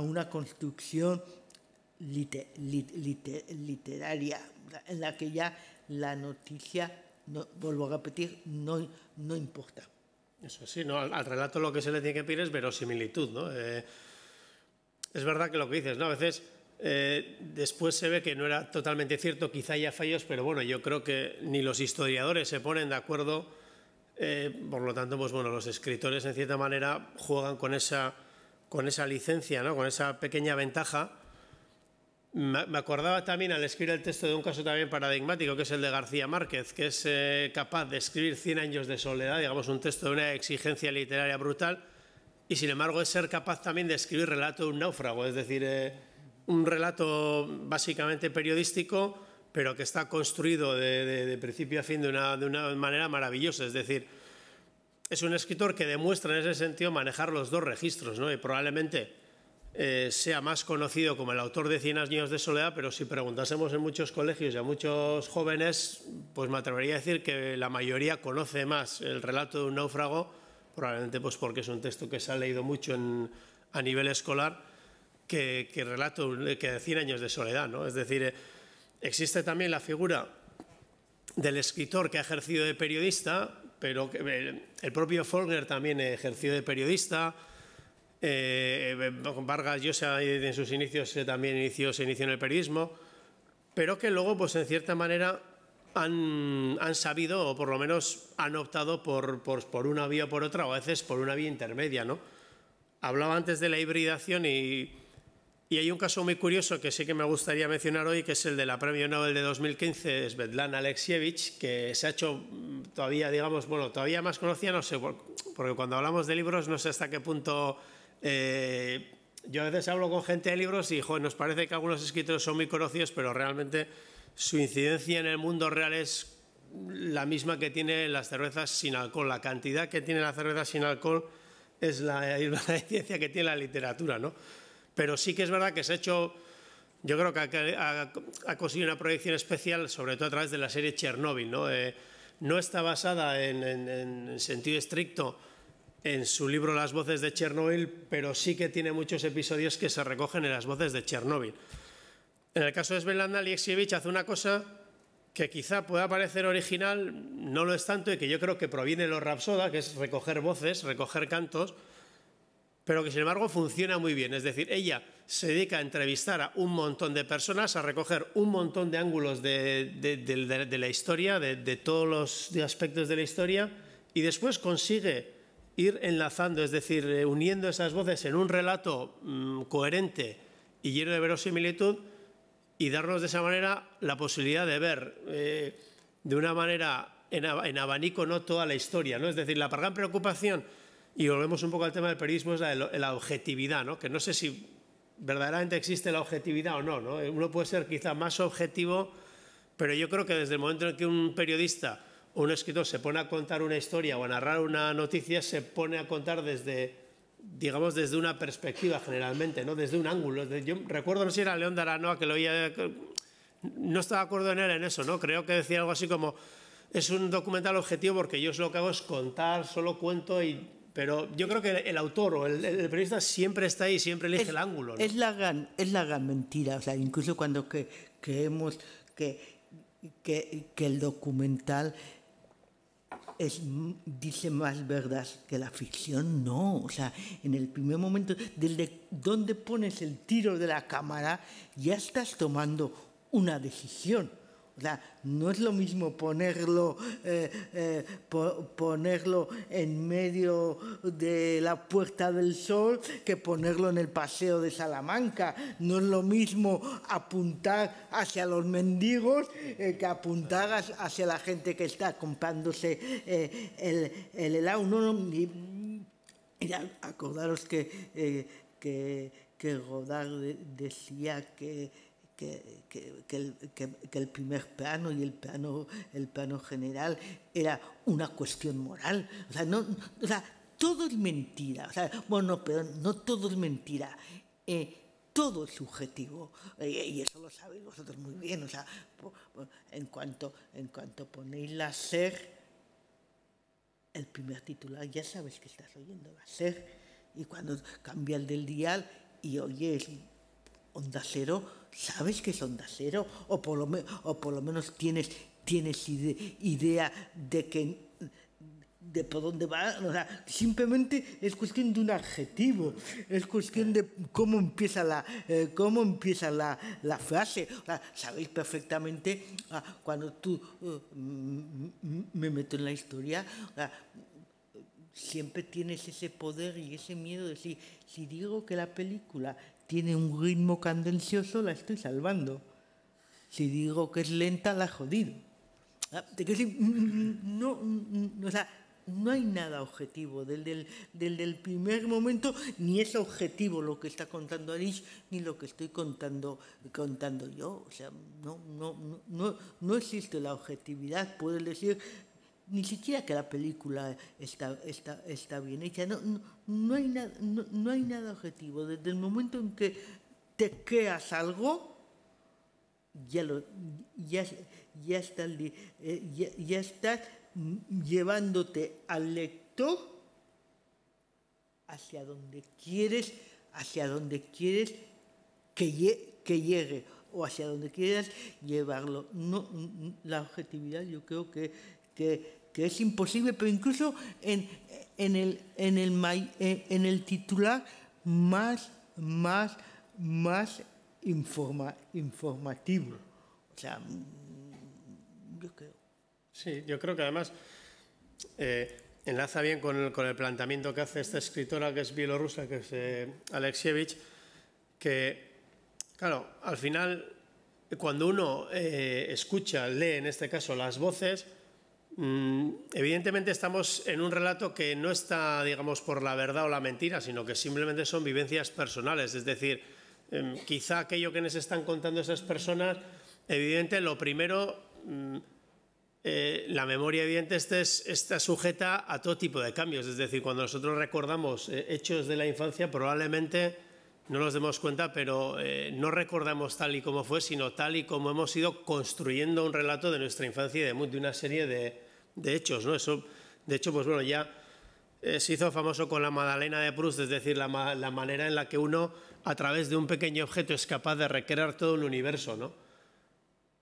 una construcción literaria en la que ya la noticia, no, vuelvo a repetir, no, importa. Eso sí, ¿no? Al, relato lo que se le tiene que pedir es verosimilitud, ¿no? Eh, es verdad que lo que dices, ¿no? A veces eh, después se ve que no era totalmente cierto, quizá haya fallos, pero bueno, yo creo que ni los historiadores se ponen de acuerdo. Eh, por lo tanto, pues bueno, los escritores en cierta manera juegan con esa, con esa licencia, ¿no? con esa pequeña ventaja me acordaba también al escribir el texto de un caso también paradigmático, que es el de García Márquez, que es eh, capaz de escribir 100 años de soledad, digamos un texto de una exigencia literaria brutal, y sin embargo es ser capaz también de escribir relato de un náufrago, es decir, eh, un relato básicamente periodístico, pero que está construido de, principio a fin de una, de una manera maravillosa, es decir, es un escritor que demuestra en ese sentido manejar los dos registros, ¿no? Y probablemente eh, sea más conocido como el autor de Cien años de soledad, pero si preguntásemos en muchos colegios y a muchos jóvenes, pues me atrevería a decir que la mayoría conoce más el relato de un náufrago, probablemente pues porque es un texto que se ha leído mucho a nivel escolar, que, que relato que Cien años de soledad, ¿no? Es decir, eh, existe también la figura del escritor que ha ejercido de periodista, pero eh, el propio Faulkner también ejerció de periodista, eh, eh Vargas sé, en sus inicios eh, también inició, se inició en el periodismo, pero que luego, pues en cierta manera, han, sabido, o por lo menos han optado por, por, una vía o por otra, o a veces por una vía intermedia, ¿no? Hablaba antes de la hibridación y, y hay un caso muy curioso que sí que me gustaría mencionar hoy, que es el de la Premio Nobel de 2015, Svetlana Alexievich, que se ha hecho todavía, digamos, bueno, todavía más conocida, no sé, porque cuando hablamos de libros no sé hasta qué punto eh, yo a veces hablo con gente de libros y nos parece que algunos escritores son muy conocidos, pero realmente su incidencia en el mundo real es la misma que tiene las cervezas sin alcohol. La cantidad que tiene la cerveza sin alcohol es la, incidencia que tiene la literatura, ¿no? Pero sí que es verdad que se ha hecho, yo creo que ha, conseguido una proyección especial, sobre todo a través de la serie Chernobyl, ¿no? Eh, no está basada en sentido estricto en su libro Las voces de Chernobyl, pero sí que tiene muchos episodios que se recogen en las voces de Chernobyl. En el caso de Svetlana Alexievich hace una cosa que quizá pueda parecer original, no lo es tanto, y que yo creo que proviene de los Rapsoda, que es recoger voces, recoger cantos, pero que sin embargo funciona muy bien. Es decir, ella se dedica a entrevistar a un montón de personas, a recoger un montón de ángulos de, de la historia, de todos los aspectos de la historia, y después consigue ir enlazando, es decir, eh, uniendo esas voces en un relato mm, coherente y lleno de verosimilitud y darnos de esa manera la posibilidad de ver eh, de una manera en, abanico no toda la historia, ¿no? Es decir, la gran preocupación, y volvemos un poco al tema del periodismo, es la, objetividad, ¿no? Que no sé si verdaderamente existe la objetividad o no, ¿no? Uno puede ser quizá más objetivo, pero yo creo que desde el momento en que un periodista un escritor se pone a contar una historia o a narrar una noticia, se pone a contar desde, digamos, desde una perspectiva generalmente, ¿no? Desde un ángulo. Yo recuerdo, no sé si era León de Aranoa que lo oía, no estaba de acuerdo en él en eso, ¿no? Creo que decía algo así como, es un documental objetivo porque yo lo que hago es contar, solo cuento y... Pero yo creo que el autor o el, periodista siempre está ahí, siempre elige el ángulo. Es, la gran, es la mentira, o sea, incluso cuando creemos que, que el documental es, dice más verdad que la ficción, no. O sea, en el primer momento, desde donde pones el tiro de la cámara, ya estás tomando una decisión. O sea, no es lo mismo ponerlo, eh, eh, ponerlo en medio de la Puerta del Sol que ponerlo en el Paseo de Salamanca. No es lo mismo apuntar hacia los mendigos eh, que apuntar hacia la gente que está comprándose el, el, helado. acordaros que, que, decía que que, que, el, que, el, primer plano y el plano, el plano general era una cuestión moral. O sea, no, o sea, todo es mentira. O sea, bueno, pero no todo es mentira. Eh, todo es subjetivo eh, y eso lo sabéis vosotros muy bien. O sea, en cuanto, en cuanto ponéis la ser, el primer titular ya sabes que estás oyendo la ser y cuando cambia el del dial y oyes Onda Cero, sabes qué es Onda Cero, o por lo, o por lo menos tienes, tienes idea de que de por dónde va, simplemente es cuestión de un adjetivo, es cuestión de cómo empieza la, eh, cómo empieza la, frase. sabéis perfectamente cuando tú eh, me meto en la historia, siempre tienes ese poder y ese miedo de decir, si digo que la película tiene un ritmo candencioso, la estoy salvando. Si digo que es lenta, la jodido. No, no, hay nada objetivo. del del primer momento ni es objetivo lo que está contando Arish, ni lo que estoy contando, contando yo. O sea, no, no, no existe la objetividad. Puedes decir ni siquiera que la película está, está, está bien hecha, no, no, hay no, hay nada objetivo. Desde el momento en que te creas algo, ya, lo, ya, ya, estás, eh, ya, llevándote al lector hacia donde quieres, hacia donde quieres que, llegue, que llegue o hacia donde quieras llevarlo. No, la objetividad yo creo que que, es imposible, pero incluso en, el, eh, en, el, titular más, más, más informativo. Mm, sí, yo creo que además eh, enlaza bien con el, con el, planteamiento que hace esta escritora que es bielorrusa, que es eh, Alexievich, que, claro, al final, cuando uno escucha, lee en este caso las voces, Mm, evidentemente estamos en un relato que no está, digamos, por la verdad o la mentira, sino que simplemente son vivencias personales. Es decir, em, quizá aquello que nos están contando esas personas, evidente, lo primero, mm, eh, la memoria evidente este está sujeta a todo tipo de cambios. Es decir, cuando nosotros recordamos eh, hechos de la infancia, probablemente no nos demos cuenta, pero eh, no recordamos tal y como fue, sino tal y como hemos ido construyendo un relato de nuestra infancia y de una serie de, de Eso, de hecho, pues bueno, ya eh, se hizo famoso con la Madalena de Proust, es decir, la, manera en la que uno, a través de un pequeño objeto, es capaz de recrear todo un universo, ¿no?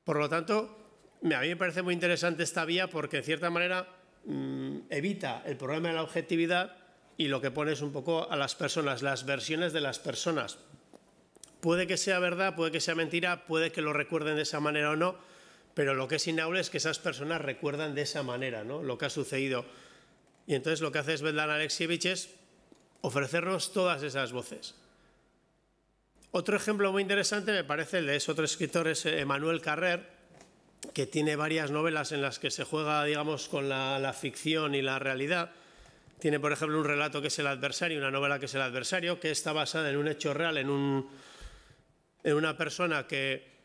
Por lo tanto, a mí me parece muy interesante esta vía porque, en cierta manera, mm, evita el problema de la objetividad y lo que pone es un poco a las personas, las versiones de las personas. Puede que sea verdad, puede que sea mentira, puede que lo recuerden de esa manera o no, pero lo que es inaudible es que esas personas recuerdan de esa manera ¿no? lo que ha sucedido. Y entonces lo que hace Svetlana Alexievich es ofrecernos todas esas voces. Otro ejemplo muy interesante me parece el de ese otro escritor, es Emanuel Carrer, que tiene varias novelas en las que se juega, digamos, con la, ficción y la realidad. Tiene, por ejemplo, un relato que es El adversario, una novela que es El adversario, que está basada en un hecho real, en una persona que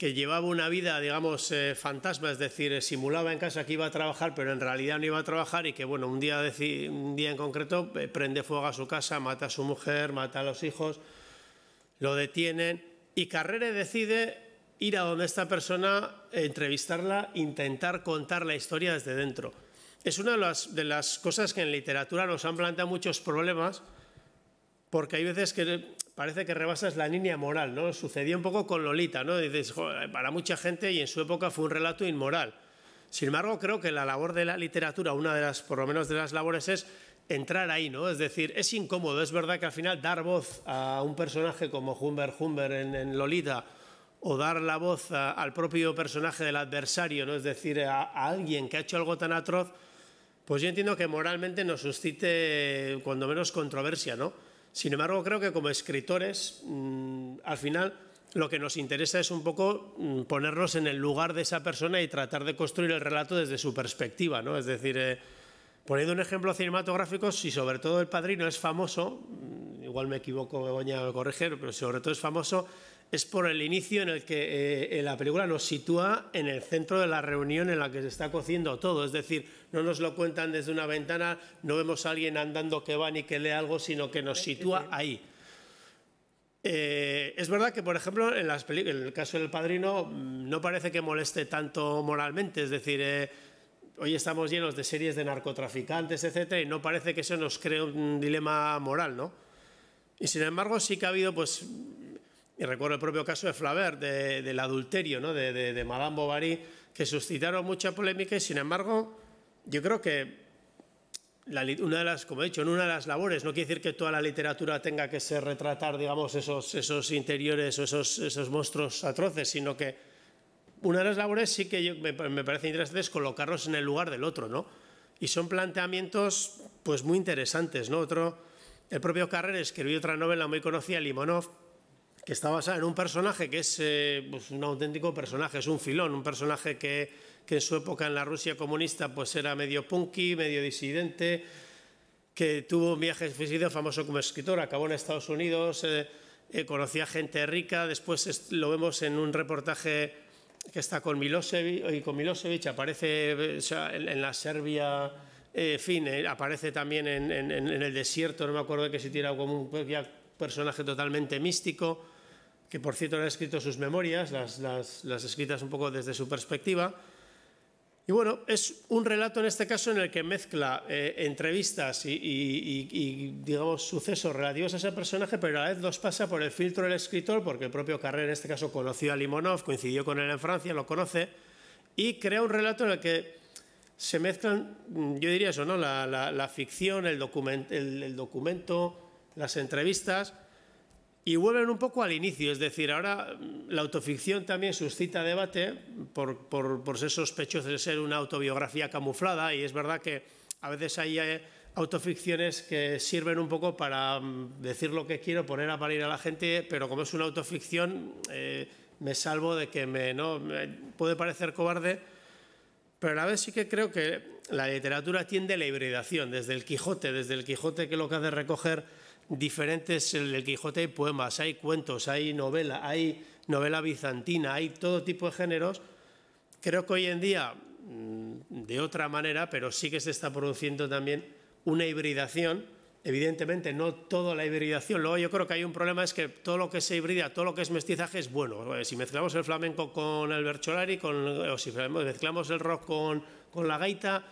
que llevaba una vida, digamos, eh, fantasma, es decir, eh, simulaba en casa que iba a trabajar, pero en realidad no iba a trabajar y que, bueno, un día, un día en concreto eh, prende fuego a su casa, mata a su mujer, mata a los hijos, lo detienen y Carrere decide ir a donde esta persona, entrevistarla, intentar contar la historia desde dentro. Es una de las, de las cosas que en literatura nos han planteado muchos problemas, porque hay veces que parece que rebasas la línea moral, ¿no? Sucedió un poco con Lolita, ¿no? Dices, para mucha gente y en su época fue un relato inmoral. Sin embargo, creo que la labor de la literatura, una de las, por lo menos de las labores, es entrar ahí, ¿no? Es decir, es incómodo, es verdad que al final dar voz a un personaje como Humber Humber en, Lolita o dar la voz al propio personaje del adversario, ¿no? Es decir, a, a alguien que ha hecho algo tan atroz, pues yo entiendo que moralmente nos suscite cuando menos controversia, ¿no? Sin embargo, creo que como escritores, mm, al final lo que nos interesa es un poco mm, ponernos en el lugar de esa persona y tratar de construir el relato desde su perspectiva, ¿no? Es decir, eh, poniendo un ejemplo cinematográfico, si sobre todo El Padrino es famoso, mm, igual me equivoco, me voy a corregir, pero sobre todo es famoso es por el inicio en el que eh, la película nos sitúa en el centro de la reunión en la que se está cociendo todo. Es decir, no nos lo cuentan desde una ventana, no vemos a alguien andando que va ni que lee algo, sino que nos sitúa ahí. Eh, es verdad que, por ejemplo, en, el caso del padrino mm, no parece que moleste tanto moralmente. Es decir, eh, hoy estamos llenos de series de narcotraficantes, etcétera, y no parece que eso nos cree un dilema moral, ¿no? Y sin embargo, sí que ha habido, pues, y recuerdo el propio caso de Flaubert, del adulterio de, Madame Bovary, que suscitaron mucha polémica y sin embargo yo creo que una de las, como he dicho, en una de las labores, no quiere decir que toda la literatura tenga que ser retratar, digamos, esos, interiores o esos, monstruos atroces, sino que una de las labores sí que me, parece interesante es colocarlos en el lugar del otro, ¿no? Y son planteamientos, pues, muy interesantes, ¿no? Otro, el propio Carrer escribió otra novela muy conocida, Limonov, que está basada en un personaje que es eh, pues, un auténtico personaje, es un filón, un personaje que, que, en su época en la Rusia comunista pues era medio punky, medio disidente, que tuvo un viaje famoso como escritor, acabó en Estados Unidos, eh, eh, conocía gente rica, después lo vemos en un reportaje que está con Milosevic, y con aparece en, la Serbia, fin, aparece también en, el desierto, no me acuerdo de que si tira como un... Ya, personaje totalmente místico, que por cierto ha escrito sus memorias, las, las, las escritas un poco desde su perspectiva. Y bueno, es un relato en este caso en el que mezcla eh, entrevistas y, digamos, sucesos relativos a ese personaje, pero a la vez los pasa por el filtro del escritor, porque el propio Carré en este caso conoció a Limonov, coincidió con él en Francia, lo conoce, y crea un relato en el que se mezclan, yo diría eso, ¿no? La, ficción, el, el, el documento, las entrevistas y vuelven un poco al inicio, es decir, ahora mm, la autoficción también suscita debate por, por, por ser sospechosa de ser una autobiografía camuflada y es verdad que a veces hay eh, autoficciones que sirven un poco para mm, decir lo que quiero, poner a parir a la gente, pero como es una autoficción eh, me salvo de que me, ¿no? puede parecer cobarde, pero a la vez sí que creo que la literatura tiende a la hibridación, desde el Quijote, desde el Quijote que lo que hace es recoger diferentes, el Quijote hay poemas, hay cuentos, hay novela, hay novela bizantina, hay todo tipo de géneros. Creo que hoy en día, mm, de otra manera, pero sí que se está produciendo también una hibridación. Evidentemente, no toda la hibridación. Luego yo creo que hay un problema, es que todo lo que se hibrida, todo lo que es mestizaje es bueno. Eh, si mezclamos el flamenco con el bercholari, con, o si mezclamos el rock con la gaita,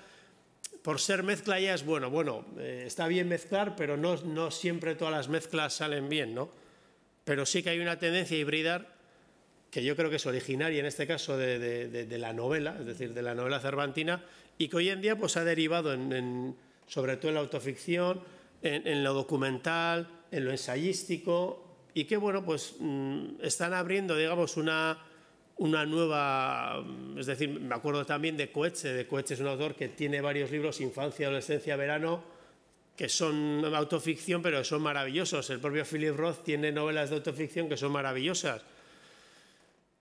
por ser mezcla ya es bueno. Bueno, eh, está bien mezclar, pero no, siempre todas las mezclas salen bien, ¿no? Pero sí que hay una tendencia a hibridar que yo creo que es originaria en este caso de, la novela, es decir, de la novela cervantina, y que hoy en día pues, ha derivado sobre todo en la autoficción, en, en, lo documental, en lo ensayístico, y que bueno, pues mm, están abriendo, digamos, una, una nueva, es decir, me acuerdo también de Coetze, de Coetze es un autor que tiene varios libros, Infancia, Adolescencia, Verano, que son autoficción, pero son maravillosos. El propio Philip Roth tiene novelas de autoficción que son maravillosas.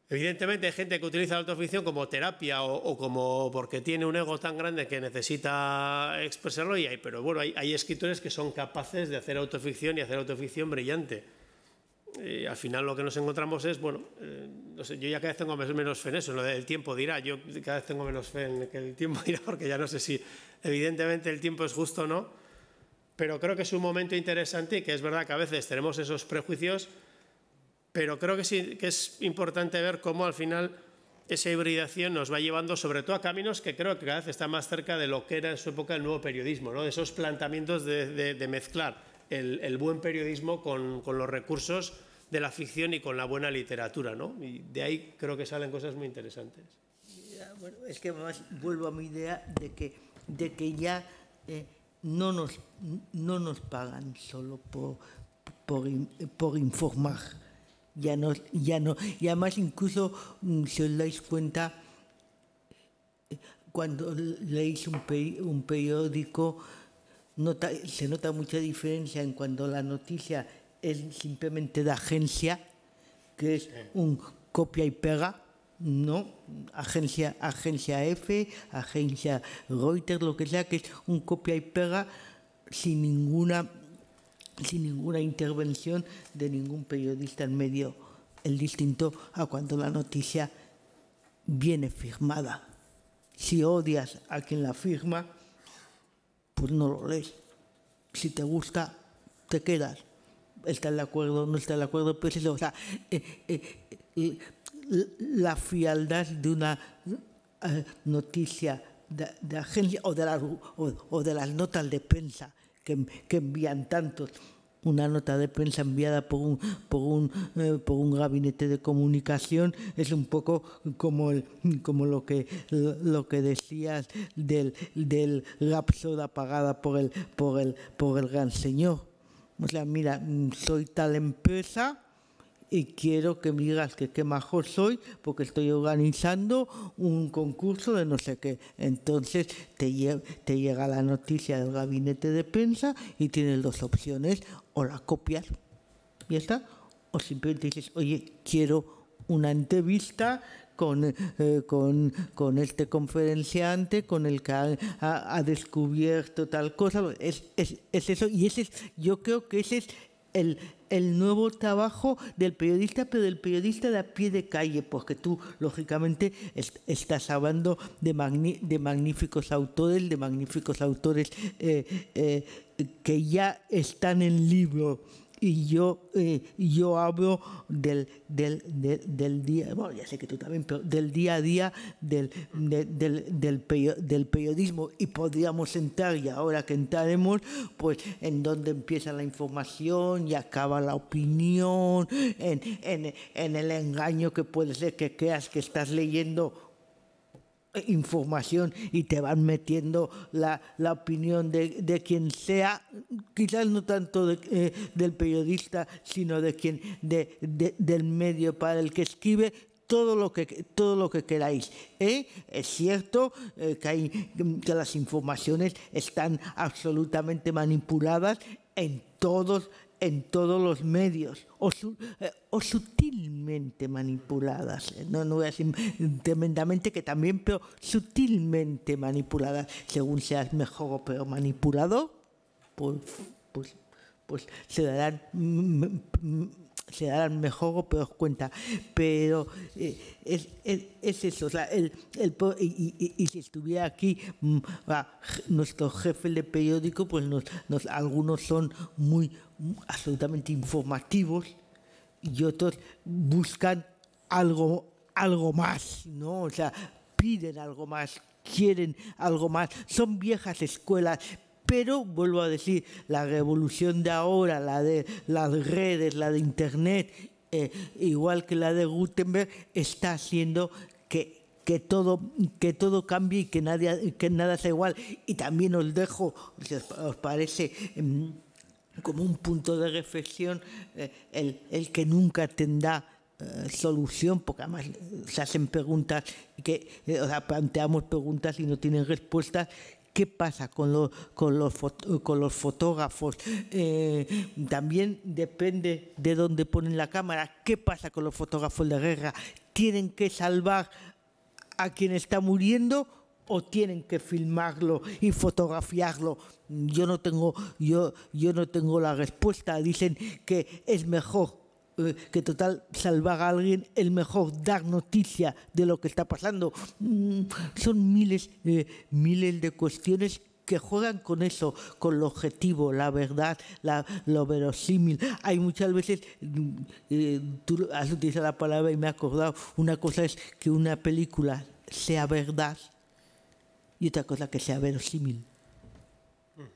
Evidentemente hay gente que utiliza la autoficción como terapia o, porque tiene un ego tan grande que necesita expresarlo, y hay, pero bueno, hay escritores que son capaces de hacer autoficción y hacer autoficción brillante. Eh, al final lo que nos encontramos es, bueno, eh, yo ya cada vez tengo menos fe en eso, lo del tiempo dirá, yo cada vez tengo menos fe en que el tiempo dirá, porque ya no sé si evidentemente el tiempo es justo o no, pero creo que es un momento interesante y que es verdad que a veces tenemos esos prejuicios, pero creo que, sí, es importante ver cómo al final esa hibridación nos va llevando sobre todo a caminos que creo que cada vez están más cerca de lo que era en su época el nuevo periodismo, ¿no? de esos planteamientos de mezclar el, buen periodismo con, los recursos de la ficción y con la buena literatura, ¿no? Y de ahí creo que salen cosas muy interesantes. bueno, es que vuelvo a mi idea de que, de que ya eh, no, nos, no nos pagan solo por, por, informar. Ya no, ya no. Y además incluso, mm, si os dais cuenta, eh, cuando leéis un, periódico se nota mucha diferencia en cuando la noticia es simplemente de agencia, que es un copia y pega, ¿no? Agencia, agencia F, agencia Reuters, lo que sea, que es un copia y pega sin ninguna, sin ninguna intervención de ningún periodista en medio. El distinto a cuando la noticia viene firmada. Si odias a quien la firma, pues no lo lees. Si te gusta, te quedas. Está de acuerdo, no está de acuerdo, pero pues O sea, eh, eh, eh, la fialdad de una noticia de, agencia o de, las, de las notas de prensa que, que envían tantos una nota de prensa enviada por un, por un, eh, un gabinete de comunicación es un poco como, como lo, que, lo que decías del, del soda pagada por el, por, el, por el gran señor. O sea, mira, soy tal empresa y quiero que me digas que qué mejor soy porque estoy organizando un concurso de no sé qué. Entonces te, te llega la noticia del gabinete de prensa y tienes dos opciones o la copias, ya está, o simplemente dices, oye, quiero una entrevista con, eh, con, este conferenciante, con el que ha, descubierto tal cosa. Es, eso, y ese es, yo creo que ese es el, nuevo trabajo del periodista, pero del periodista de a pie de calle, porque tú, lógicamente, estás hablando de, magníficos autores, de magníficos autores. Eh, eh, que ya están en libro y yo, eh, yo hablo del, del, del, del, día, sé que tú también, del día a día del, del, periodismo y podríamos entrar, y ahora que entraremos, pues en dónde empieza la información y acaba la opinión, en, en, en el engaño que puede ser que creas que estás leyendo información y te van metiendo la, opinión de, quien sea, quizás no tanto eh, del periodista, sino de quien, de, del medio para el que escribe, todo lo que todo lo que queráis. ¿Eh? Es cierto eh, que, que las informaciones están absolutamente manipuladas en todos en todos los medios o, eh, sutilmente manipuladas. Eh, no, no voy a decir tremendamente que también, pero sutilmente manipuladas. Según seas mejor pero manipulado, pues, pues, pues se darán se darán mejor peor cuenta pero eh, es, eso y, si estuviera aquí mm, ah, nuestro jefe de periódico pues nos, algunos son muy mm, absolutamente informativos y otros buscan algo algo más no o sea piden algo más quieren algo más son viejas escuelas pero vuelvo a decir, la revolución de ahora, la de las redes, la de Internet, eh, igual que la de Gutenberg, está haciendo que, que, todo, que todo cambie y que, nadie, que nada sea igual. Y también os dejo, si os, parece... Mm, como un punto de reflexión, eh, el, que nunca tendrá eh, solución, porque además se hacen preguntas que o planteamos preguntas y no tienen respuestas, ¿Qué pasa con, con, los, con los fotógrafos? Eh, también depende de dónde ponen la cámara. ¿Qué pasa con los fotógrafos de guerra? ¿Tienen que salvar a quien está muriendo o tienen que filmarlo y fotografiarlo. Yo no tengo, yo, yo no tengo la respuesta. Dicen que es mejor eh, que total salvar a alguien el mejor dar noticia de lo que está pasando. Mm, son miles, eh, miles de cuestiones que juegan con eso, con el objetivo, la verdad, lo verosímil. Hay muchas veces, mm, eh, tú has utilizado la palabra y me he acordado, una cosa es que una película sea verdad y otra cosa que sea verosímil.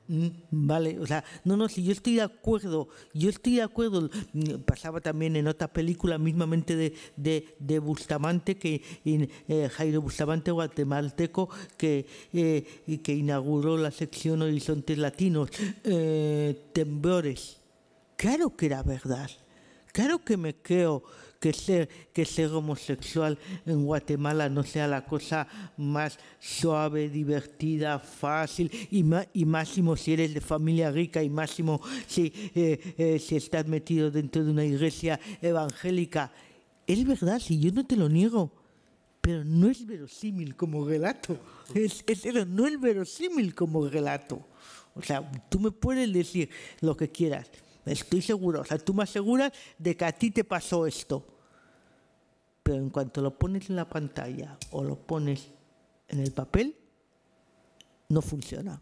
Mm, vale, o sea, no, no, si yo estoy de acuerdo, yo estoy de acuerdo. Mm, pasaba también en otra película mismamente de, de, Bustamante, que eh, Jairo Bustamante, guatemalteco, que, eh, que inauguró la sección Horizontes Latinos, eh, Temblores. Claro que era verdad, claro que me creo que ser, que ser homosexual en Guatemala no sea la cosa más suave, divertida, fácil y, máximo si eres de familia rica y máximo si, eh, eh, si estás metido dentro de una iglesia evangélica. Es verdad, si yo no te lo niego pero no es verosímil como relato. Es, no es verosímil como relato. O sea, tú me puedes decir lo que quieras. Estoy seguro. O sea, tú me aseguras de que a ti te pasó esto en cuanto lo pones en la pantalla o lo pones en el papel, no funciona.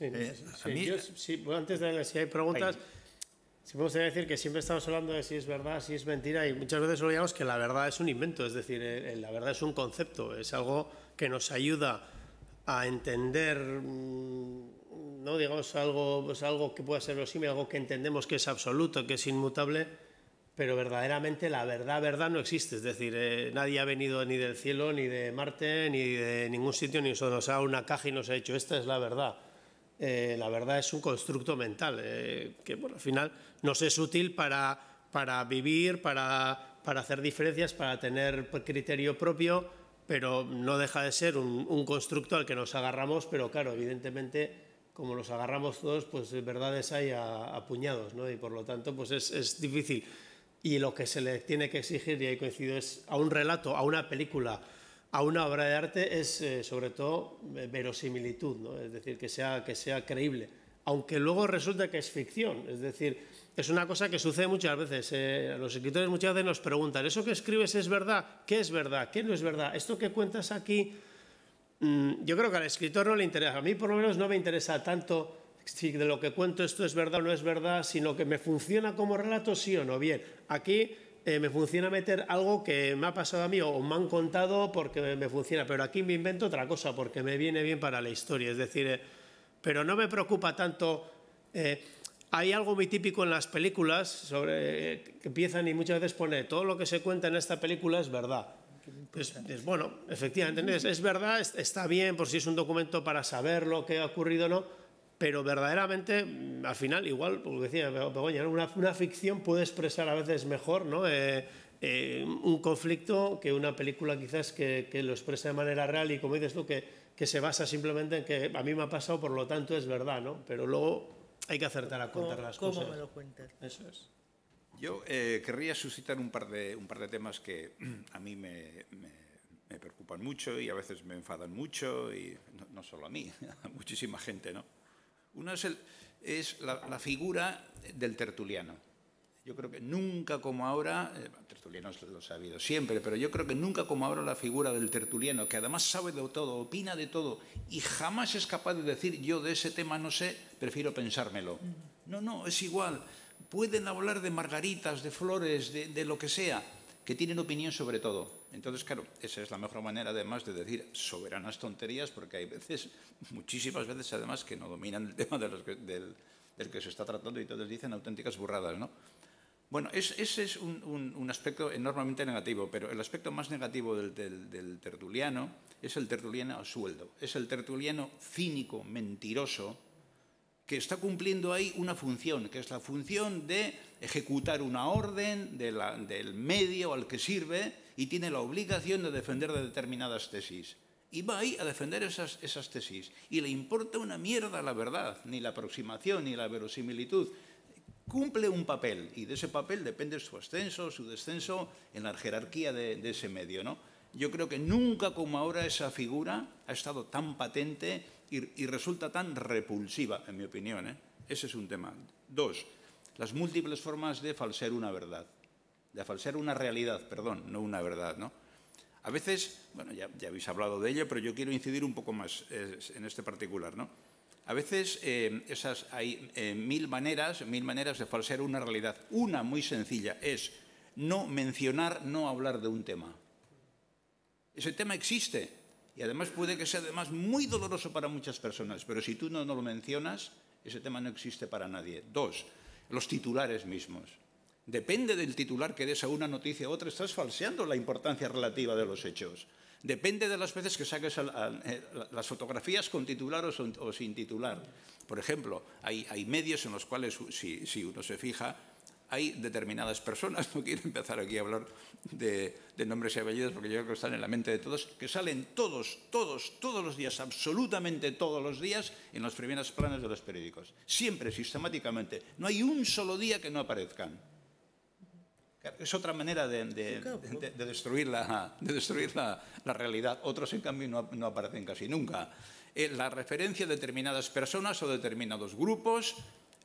Eh, antes de si hay preguntas, si podemos decir que siempre estamos hablando de si es verdad, si es mentira, y muchas veces olvidamos que la verdad es un invento, es decir, la verdad es un concepto, es algo que nos ayuda a entender, mm, no digamos algo, pues algo que pueda ser verosímil, algo que entendemos que es absoluto, que es inmutable pero verdaderamente la verdad, verdad no existe. Es decir, eh, nadie ha venido ni del cielo, ni de Marte, ni de ningún sitio, ni solo, nos ha una caja y nos ha hecho, esta es la verdad. Eh, la verdad es un constructo mental, eh, que por al final nos es útil para, para vivir, para, para hacer diferencias, para tener criterio propio, pero no deja de ser un, constructo al que nos agarramos, pero claro, evidentemente como nos agarramos todos, pues verdades hay a, a puñados, ¿no? Y por lo tanto, pues es difícil y lo que se le tiene que exigir, y ahí coincido, es a un relato, a una película, a una obra de arte, es eh, sobre todo eh, verosimilitud, ¿no? es decir, que sea, que sea creíble, aunque luego resulta que es ficción, es decir, es una cosa que sucede muchas veces, eh, los escritores muchas veces nos preguntan, ¿eso que escribes es verdad? ¿Qué es verdad? ¿Qué no es verdad? ¿Esto que cuentas aquí? Mm, yo creo que al escritor no le interesa, a mí por lo menos no me interesa tanto si de lo que cuento esto es verdad o no es verdad, sino que me funciona como relato sí o no. Bien, aquí eh, me funciona meter algo que me ha pasado a mí o me han contado porque me funciona, pero aquí me invento otra cosa porque me viene bien para la historia. Es decir, eh, pero no me preocupa tanto. Eh, hay algo muy típico en las películas sobre, que empiezan y muchas veces pone todo lo que se cuenta en esta película es verdad. Pues, bueno, efectivamente, es, verdad, está bien por si es un documento para saber lo que ha ocurrido o no, pero verdaderamente, al final, igual, como decía Begoña, una, ficción puede expresar a veces mejor ¿no? Eh, eh, un conflicto que una película quizás que, que, lo expresa de manera real y como dices tú, que, que, se basa simplemente en que a mí me ha pasado, por lo tanto es verdad, ¿no? Pero luego hay que acertar a contar las cosas. ¿Cómo me lo cuentas? Eso es. Yo eh, querría suscitar un par, de, un par de temas que a mí me, me, preocupan mucho y a veces me enfadan mucho, y no, no solo a mí, a muchísima gente, ¿no? Uno es, el, es la, figura del tertuliano. Yo creo que nunca como ahora, eh, tertulianos lo ha habido siempre, pero yo creo que nunca como ahora la figura del tertuliano, que además sabe de todo, opina de todo y jamás es capaz de decir yo de ese tema no sé, prefiero pensármelo. No, no, es igual. Pueden hablar de margaritas, de flores, de lo que sea, que tienen opinión sobre todo. Entonces, claro, esa es la mejor manera además de decir soberanas tonterías, porque hay veces, muchísimas veces además, que no dominan el tema del, que se está tratando y todos dicen auténticas burradas, ¿no? Bueno, ese es un, aspecto enormemente negativo, pero el aspecto más negativo del, del tertuliano es el tertuliano a sueldo, es el tertuliano cínico, mentiroso, que está cumpliendo ahí una función, que es la función de ejecutar una orden del medio al que sirve y tiene la obligación de defender de determinadas tesis. Y va ahí a defender esas, tesis. Y le importa una mierda la verdad, ni la aproximación, ni la verosimilitud. Cumple un papel y de ese papel depende su ascenso, su descenso en la jerarquía de, ese medio. ¿no? Yo creo que nunca como ahora esa figura ha estado tan patente y, resulta tan repulsiva, en mi opinión. ¿eh? Ese es un tema. Dos, las múltiples formas de falsear una verdad, de falsear una realidad, perdón, no una verdad, ¿no? A veces, bueno, ya, habéis hablado de ello, pero yo quiero incidir un poco más eh, en este particular, ¿no? A veces eh, esas, hay eh, mil maneras, mil maneras de falsear una realidad. Una muy sencilla es no mencionar, no hablar de un tema. Ese tema existe y además puede que sea además muy doloroso para muchas personas, pero si tú no lo mencionas, ese tema no existe para nadie. Dos, los titulares mismos. Depende del titular que des a una noticia a otra, estás falseando la importancia relativa de los hechos. Depende de las veces que saques eh, las fotografías con titular o, sin titular. Por ejemplo, hay, medios en los cuales, si uno se fija, hay determinadas personas, no quiero empezar aquí a hablar de, nombres y apellidos porque yo creo que están en la mente de todos, que salen todos, todos, todos los días, absolutamente todos los días, en los primeros planos de los periódicos. Siempre, sistemáticamente. No hay un solo día que no aparezcan. Es otra manera de, de destruir, la, destruir la, realidad. Otros, en cambio, no, aparecen casi nunca. Eh, la referencia a determinadas personas o determinados grupos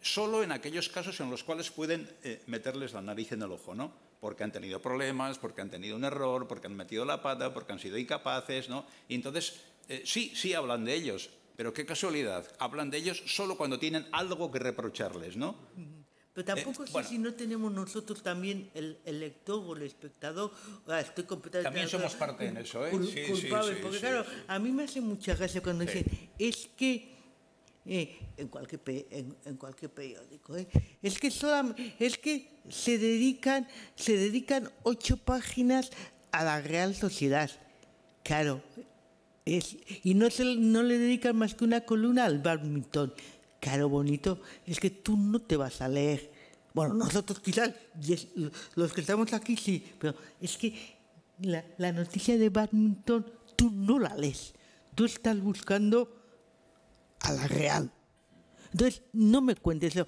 solo en aquellos casos en los cuales pueden eh, meterles la nariz en el ojo, ¿no? Porque han tenido problemas, porque han tenido un error, porque han metido la pata, porque han sido incapaces, ¿no? Y entonces, eh, sí, sí hablan de ellos, pero qué casualidad, hablan de ellos solo cuando tienen algo que reprocharles, ¿no? Pero tampoco eh, sé si no tenemos nosotros también el, lector o el espectador. Ah, estoy completamente también somos parte en eso, ¿eh? sí, culpable, sí, porque claro, a mí me hace mucha gracia cuando dicen, es que eh, en, cualquier, en, cualquier periódico. Eh. Es, que es que se dedican, se dedican ocho páginas a la Real Sociedad. Claro. Es, y no, no le dedican más que una columna al badminton. Claro, bonito. Es que tú no te vas a leer. Bueno, nosotros quizás, los que estamos aquí sí, pero es que la, la noticia de badminton tú no la lees. Tú estás buscando a la real. Entonces, no me cuentes eso.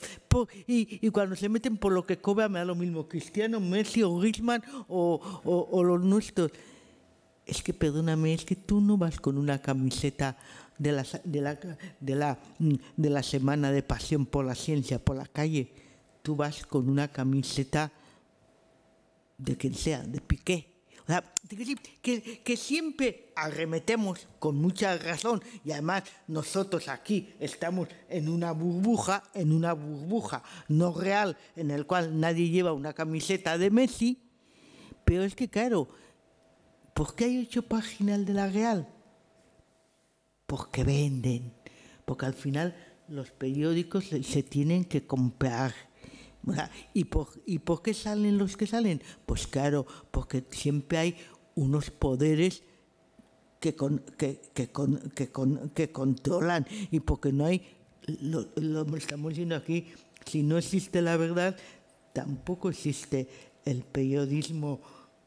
y, cuando se meten por lo que cobra, me da lo mismo Cristiano, Messi o Griezmann o, o, los nuestros. Es que, perdóname, es que tú no vas con una camiseta de la, de la, de la mm, semana de pasión por la ciencia, por la calle. Tú vas con una camiseta de quien sea, de Piqué que, siempre arremetemos con mucha razón y además nosotros aquí estamos en una burbuja, en una burbuja no real en el cual nadie lleva una camiseta de Messi, pero es que claro, ¿por qué hay ocho páginas de la Real? Porque venden, porque al final los periódicos se tienen que comprar ¿Y por, ¿Y por qué salen los que salen? Pues claro, porque siempre hay unos poderes que, que, controlan y porque no hay, lo, lo estamos diciendo aquí, si no existe la verdad, tampoco existe el periodismo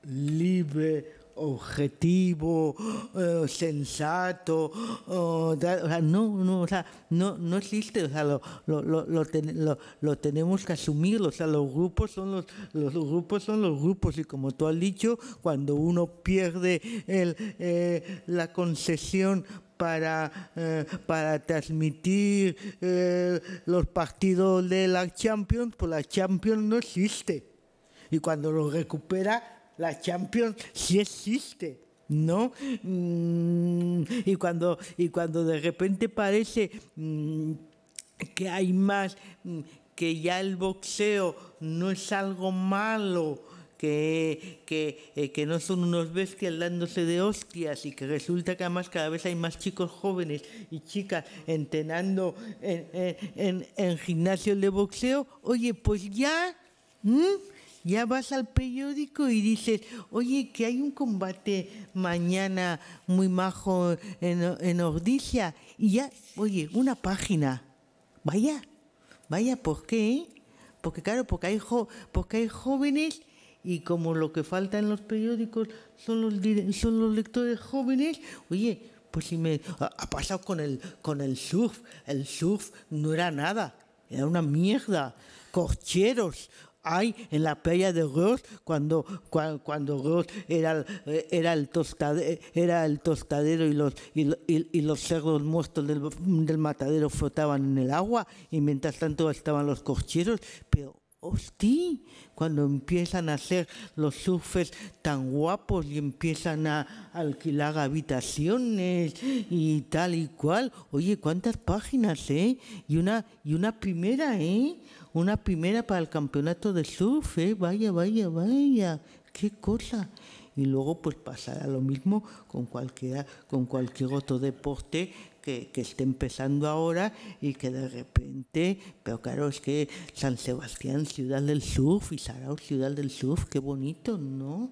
libre, objetivo, eh, sensato, eh, no, no, no, existe, lo, tenemos que asumir, o sea, los grupos son los, los grupos son los grupos y como tú has dicho, cuando uno pierde el, eh, la concesión para, para transmitir los partidos de la Champions, pues la Champions no existe. Y cuando lo recupera, la Champions sí existe. ¿no? Mm, y cuando, y cuando de repente parece mm, que hay más, mm, que ya el boxeo no es algo malo, que, eh, que, no son unos bestias dándose de hostias y que resulta que además cada vez hay más chicos jóvenes y chicas entrenando en, en, gimnasios de boxeo, oye, pues ya ya vas al periódico y dices, oye, que hay un combate mañana muy majo en, en Ordicia, y ya, oye, una página, vaya, vaya, ¿por qué? Porque claro, porque hay, porque hay jóvenes y como lo que falta en los periódicos son los, son los lectores jóvenes, oye, pues si me ha pasado con el, con el surf, el surf no era nada, era una mierda, corcheros, hay en la playa de Ross cuando, cuando, Ross era, era, el era el tostadero y los, y, los cerdos muertos del, matadero flotaban en el agua y mientras tanto estaban los corcheros, pero hosti, cuando empiezan a hacer los surfes tan guapos y empiezan a alquilar habitaciones y tal y cual, oye, cuántas páginas, ¿eh? Y una, y una primera, ¿eh? Una primera para el campeonato de surf, vaya, vaya, vaya, qué cosa. Y luego pues pasará lo mismo con, cualquiera, con cualquier otro deporte que, esté empezando ahora y que de repente, pero claro, es que San Sebastián, ciudad del surf, y Sarao, ciudad del surf, qué bonito, ¿no?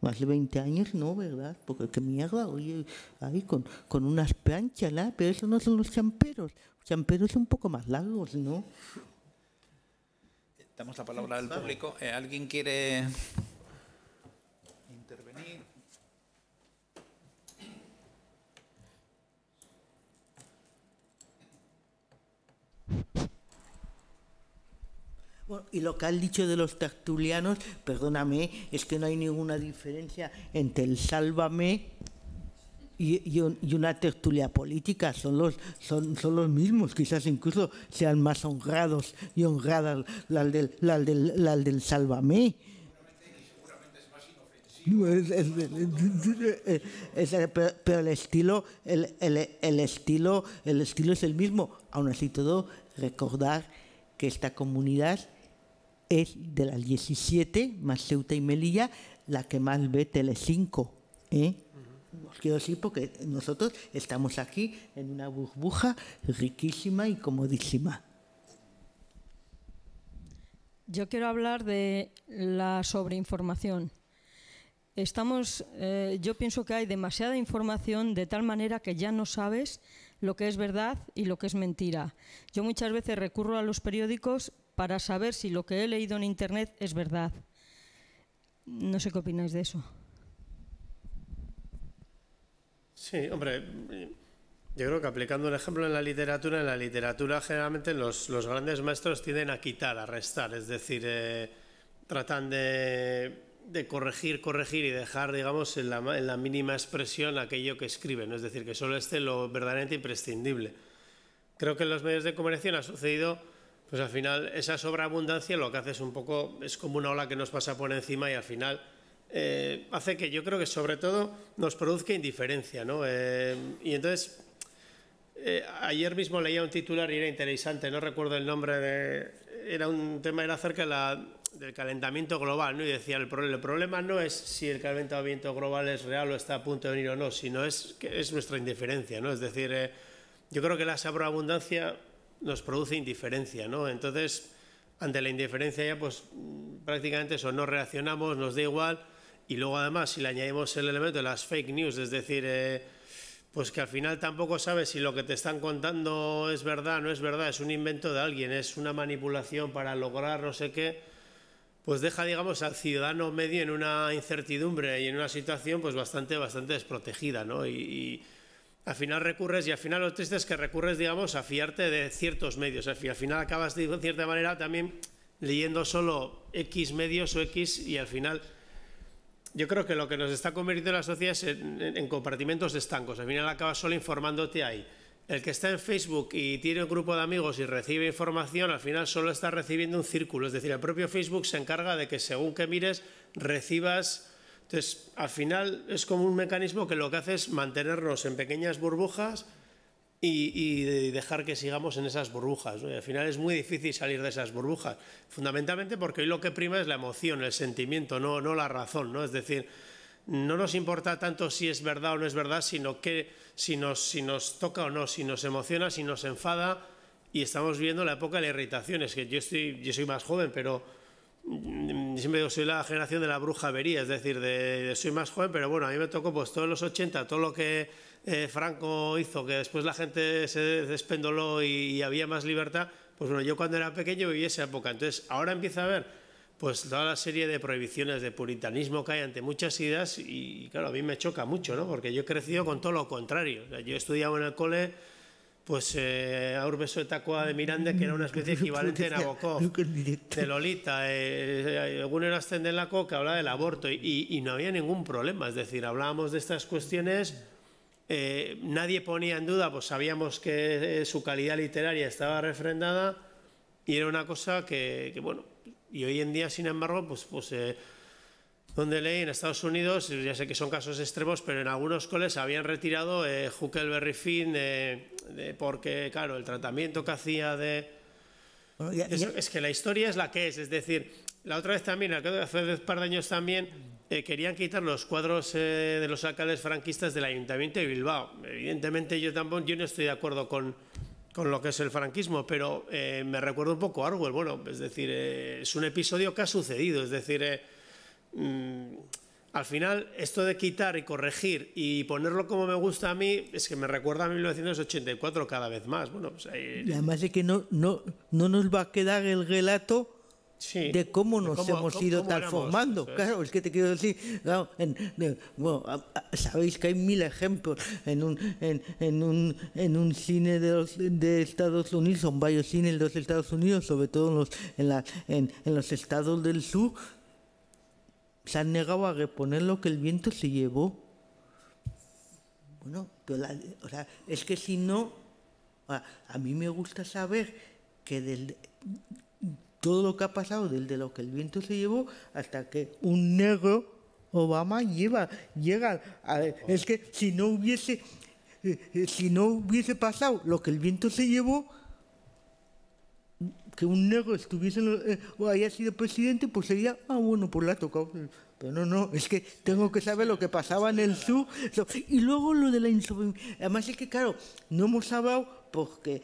Más de 20 años no, ¿verdad? Porque qué mierda, oye, ahí con, con unas planchas, ¿no? Pero eso no son los champeros. Los champeros son un poco más largos, ¿no? damos la palabra al público. Eh, ¿Alguien quiere intervenir? Bueno, y lo que han dicho de los tactulianos, perdóname, es que no hay ninguna diferencia entre el sálvame y, una tertulia política son los, son, son los mismos, quizás incluso sean más honrados y honradas las del, Sálvame. del, Es, pero, el estilo, el, el, el, estilo, el estilo es el mismo. Aún así todo, recordar que esta comunidad es de las 17 más Ceuta y Melilla la que más ve Telecinco. ¿eh? os quiero decir porque nosotros estamos aquí en una burbuja riquísima y comodísima. Yo quiero hablar de la sobreinformación. Estamos, eh, yo pienso que hay demasiada información de tal manera que ya no sabes lo que es verdad y lo que es mentira. Yo muchas veces recurro a los periódicos para saber si lo que he leído en Internet es verdad. No sé qué opináis de eso. Sí, hombre, eh, yo creo que aplicando un ejemplo en la literatura, en la literatura generalmente los, los grandes maestros tienden a quitar, a restar, es decir, eh, tratan de, de, corregir, corregir y dejar, digamos, en la, en la mínima expresión aquello que escriben, es decir, que solo esté lo verdaderamente imprescindible. Creo que en los medios de comunicación ha sucedido, pues al final, esa abundancia lo que hace es un poco, es como una ola que nos pasa por encima y al final eh, hace que yo creo que sobre todo nos produzca indiferencia, eh, y entonces, eh, ayer mismo leía un titular y era interesante, no recuerdo el nombre de... Era un tema, era acerca del calentamiento global, ¿no? Y decía, el, problema no es si el calentamiento global es real o está a punto de venir o no, sino es, que es nuestra indiferencia, ¿no? Es decir, yo creo que la sabroabundancia nos produce indiferencia, ¿no? Entonces, ante la indiferencia ya, pues prácticamente eso, no reaccionamos, nos da igual, y luego además, si le añadimos el elemento de las fake news, es decir, eh, pues que al final tampoco sabes si lo que te están contando es verdad, no es verdad, es un invento de alguien, es una manipulación para lograr no sé qué, pues deja, digamos, al ciudadano medio en una incertidumbre y en una situación pues bastante, bastante desprotegida, ¿no? Y, al final recurres, y al final lo triste es que recurres, digamos, a fiarte de ciertos medios, al final acabas de cierta manera también leyendo solo X medios o X y al final yo creo que lo que nos está convirtiendo la sociedad es en, compartimentos estancos. Al final acabas solo informándote ahí. El que está en Facebook y tiene un grupo de amigos y recibe información, al final solo está recibiendo un círculo. Es decir, el propio Facebook se encarga de que según que mires, recibas... Entonces, al final es como un mecanismo que lo que hace es mantenernos en pequeñas burbujas y, dejar que sigamos en esas burbujas. al final es muy difícil salir de esas burbujas, fundamentalmente porque hoy lo que prima es la emoción, el sentimiento, no, no la razón. ¿no? Es decir, no nos importa tanto si es verdad o no es verdad, sino que si nos, si nos toca o no, si nos emociona, si nos enfada. Y estamos viendo la época de la irritación. Es que yo, estoy, yo soy más joven, pero mm, siempre digo, soy la generación de la bruja vería es decir, soy más joven, pero bueno, a mí me tocó pues todos los 80, todo lo que eh, Franco hizo, que después la gente se despendoló y, había más libertad, pues bueno, yo cuando era pequeño vivía esa época. Entonces, ahora empieza a haber pues toda la serie de prohibiciones de puritanismo que hay ante muchas ideas y, claro, a mí me choca mucho, ¿no? Porque yo he crecido con todo lo contrario. yo estudiaba en el cole pues eh, Urbeso de de Miranda, que era una especie equivalente de Nabokov, de Lolita, eh, era que hablaba del aborto y, y, no había ningún problema, es decir, hablábamos de estas cuestiones eh, nadie ponía en duda, pues sabíamos que eh, su calidad literaria estaba refrendada y era una cosa que, bueno, y hoy en día, sin embargo, pues, pues eh, donde leí en Estados Unidos, ya sé que son casos extremos, pero en algunos coles habían retirado eh, Finn porque, claro, el tratamiento que hacía de... es, que la historia es la que es, es decir, la otra vez también, hace un par de años también, eh, querían quitar los cuadros eh, de los alcaldes franquistas del Ayuntamiento de Bilbao. Evidentemente yo tampoco, yo no estoy de acuerdo con, con lo que es el franquismo, pero eh, me recuerda un poco a Arwell. Bueno, es decir, es un episodio que ha sucedido, es decir... Mm, al final, esto de quitar y corregir y ponerlo como me gusta a mí, es que me recuerda a 1984 cada vez más. Bueno, pues además de que no, no, no nos va a quedar el relato de cómo nos hemos ido transformando. claro, es que te quiero decir, sabéis que hay mil ejemplos en un, en, un, en un cine de, de Estados Unidos, son varios cines de los Estados Unidos, sobre todo en los, en, la, en, los estados del sur, se han negado a reponer lo que el viento se llevó. Bueno, o sea, es que si no, a, mí me gusta saber que, del, todo lo que ha pasado, desde lo que el viento se llevó hasta que un negro Obama lleva, llega. es que si no hubiese, eh, si no hubiese pasado lo que el viento se llevó, que un negro estuviese eh, o haya sido presidente, pues sería, ah, bueno, pues la ha tocado. Pero no, no, es que tengo que saber lo que pasaba en el sur. Y luego lo de la insurrección, Además es que, claro, no hemos hablado porque,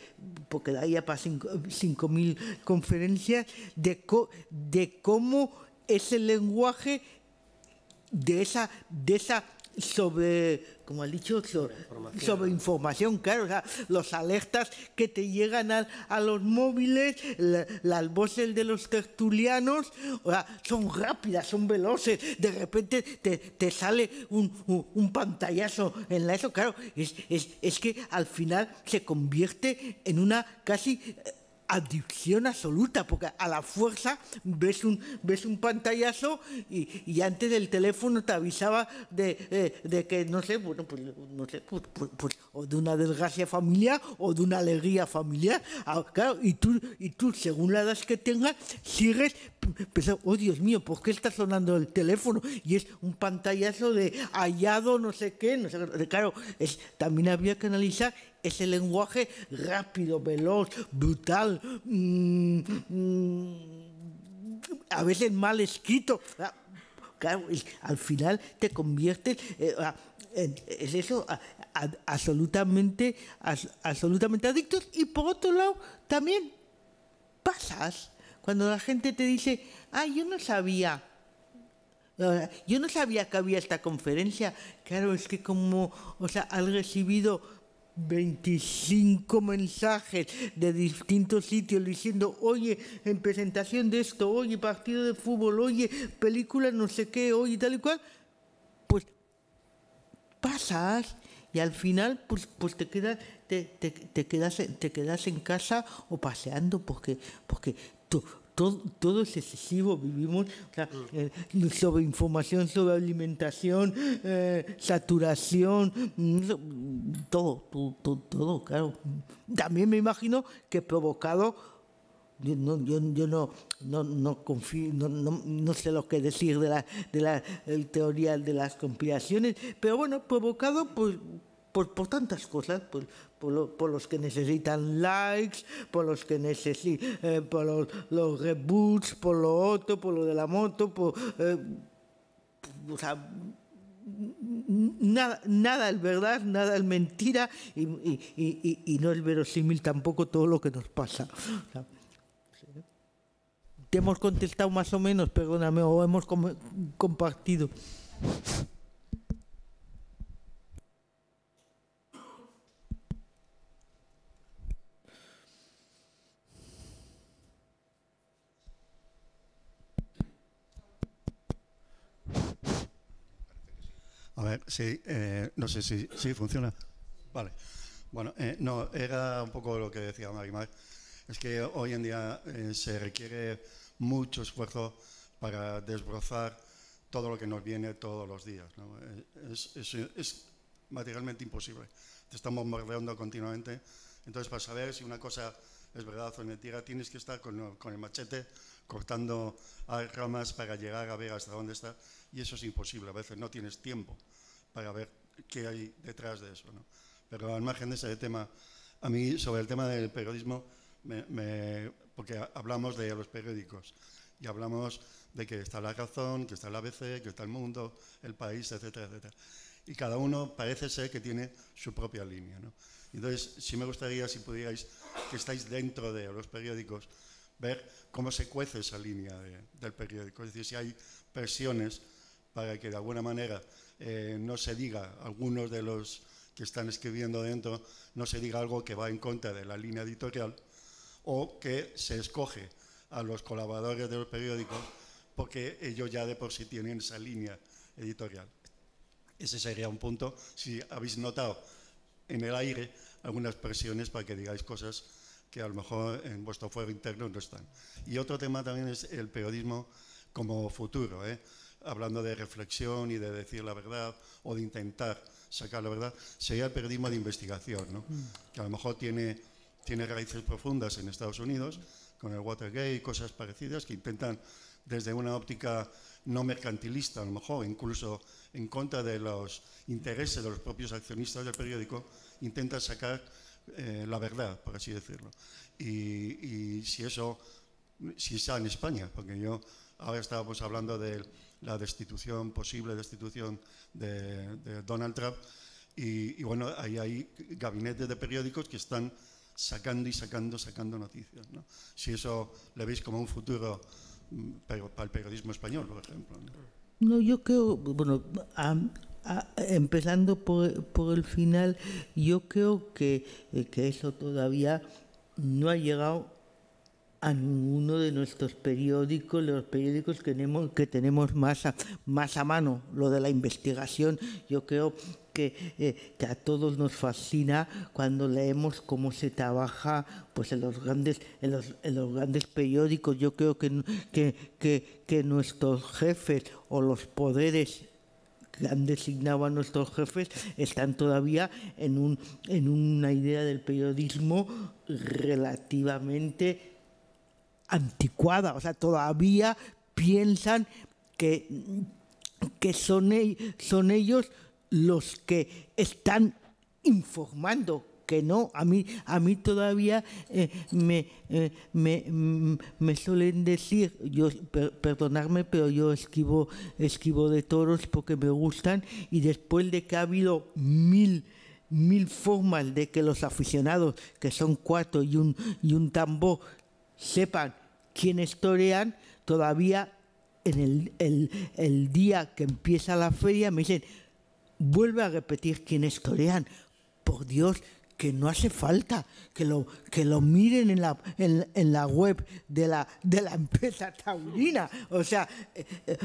porque daría para 5.000 conferencias, de, de cómo es el lenguaje de esa, de esa sobre, como has dicho, sobre, información, sobre claro, los alertas que te llegan a, los móviles, las voces de los tertulianos, son rápidas, son veloces, de repente te, sale un, un, pantallazo en la eso, claro, es, es, es que al final se convierte en una casi eh, adicción absoluta, porque a la fuerza ves un, ves un pantallazo y, antes del teléfono te avisaba eh, de, que, no sé, bueno, pues, no sé, pues, pues, pues, o de una desgracia familiar o de una alegría familiar. Ah, claro, y tú, y tú, según la edad que tengas, sigues pensando, oh Dios mío, ¿por qué está sonando el teléfono? Y es un pantallazo de hallado, no sé qué, no sé, claro, es, también había que analizar ese lenguaje rápido, veloz, brutal, mm, mm, a veces mal escrito. Ah, claro, al final te conviertes... Eh, ah, es eso, ah, absolutamente, absolutamente adictos. Y por otro lado, también pasas cuando la gente te dice, ah, yo no sabía. Yo no sabía que había esta conferencia. Claro, es que como, o sea, han recibido 25 mensajes de distintos sitios diciendo, oye, en presentación de esto, oye, partido de fútbol, oye, película no sé qué, oye, tal y cual, pues pasas ¿ah? y al final pues, pues te quedas te, quedas te quedas en casa o paseando porque porque todo, es excesivo, vivimos eh, sobre información, sobre alimentación, eh, saturación, mm, mm, todo, todo, claro. También me imagino que provocado yo no, yo, no, confío, no, sé lo que decir de la, de la teoría de las conspiraciones, pero bueno, provocado pues, por, por tantas cosas, por, los que necesitan likes, por los que necesitan, eh, por los, reboots, por lo otro, por lo de la moto, por, eh, nada, nada es verdad, nada es mentira y, no es verosímil tampoco todo lo que nos pasa. te hemos contestado más o menos, perdóname, o hemos compartido. A ver, sí, eh, no sé si funciona. Vale. Bueno, eh, no, era un poco lo que decía Marimar. Es que hoy en día eh, se requiere mucho esfuerzo para desbrozar todo lo que nos viene todos los días. Es, materialmente imposible. Te estamos bombardeando continuamente. Entonces, para saber si una cosa es verdad o mentira, tienes que estar con el machete cortando ramas para llegar a ver hasta dónde está y eso es imposible. A veces no tienes tiempo para ver qué hay detrás de eso. ¿no? Pero al margen de ese tema, a mí sobre el tema del periodismo, me, porque hablamos de los periódicos y hablamos de que está La Razón, que está la ABC, que está El Mundo, El País, etcétera, etcétera. Y cada uno parece ser que tiene su propia línea. ¿no? Entonces, sí me gustaría, si pudierais, que estáis dentro de los periódicos, ver cómo se cuece esa línea del periódico. Es decir, si hay presiones para que de alguna manera eh, no se diga, algunos de los que están escribiendo dentro, no se diga algo que va en contra de la línea editorial, o que se escoge a los colaboradores de los periódicos porque ellos ya de por sí tienen esa línea editorial. Ese sería un punto, si habéis notado en el aire algunas presiones para que digáis cosas que a lo mejor en vuestro fuego interno no están. Y otro tema también es el periodismo como futuro. ¿eh? hablando de reflexión y de decir la verdad o de intentar sacar la verdad, sería el periodismo de investigación, ¿no? Mm. que a lo mejor tiene, tiene raíces profundas en Estados Unidos, con el Watergate y cosas parecidas, que intentan desde una óptica no mercantilista, a lo mejor incluso en contra de los intereses de los propios accionistas del periódico, intentan sacar eh, la verdad, por así decirlo. Y, y si eso, si está en España, porque yo ahora estábamos hablando del la destitución, posible destitución de, Donald Trump. Y, bueno, ahí hay gabinetes de periódicos que están sacando y sacando, sacando noticias. ¿no? Si eso le veis como un futuro mm, para el periodismo español, por ejemplo. No, yo creo, bueno, empezando por, el final, yo creo que, eh, que eso todavía no ha llegado a ninguno de nuestros periódicos, los periódicos que tenemos, que tenemos más, a, más a mano. Lo de la investigación, yo creo que, eh, a todos nos fascina cuando leemos cómo se trabaja pues en los grandes, en los, grandes periódicos. Yo creo que, que, nuestros jefes o los poderes que han designado a nuestros jefes están todavía en, un, en una idea del periodismo relativamente anticuada, o sea, todavía piensan que, que e, son, ellos los que están informando que no, a mí, a mí todavía eh, me, eh, mm, me, suelen decir, yo, perdonarme, pero yo esquivo, esquivo de toros porque me gustan y después de que ha habido mil mil formas de que los aficionados, que son cuatro y un, y un tambor, sepan quiénes torean, todavía en el, el día que empieza la feria me dicen, vuelve a repetir quiénes torean. Por Dios, que no hace falta que lo, que lo miren en la, en, la web de la, de la empresa taurina. O sea, eh, eh,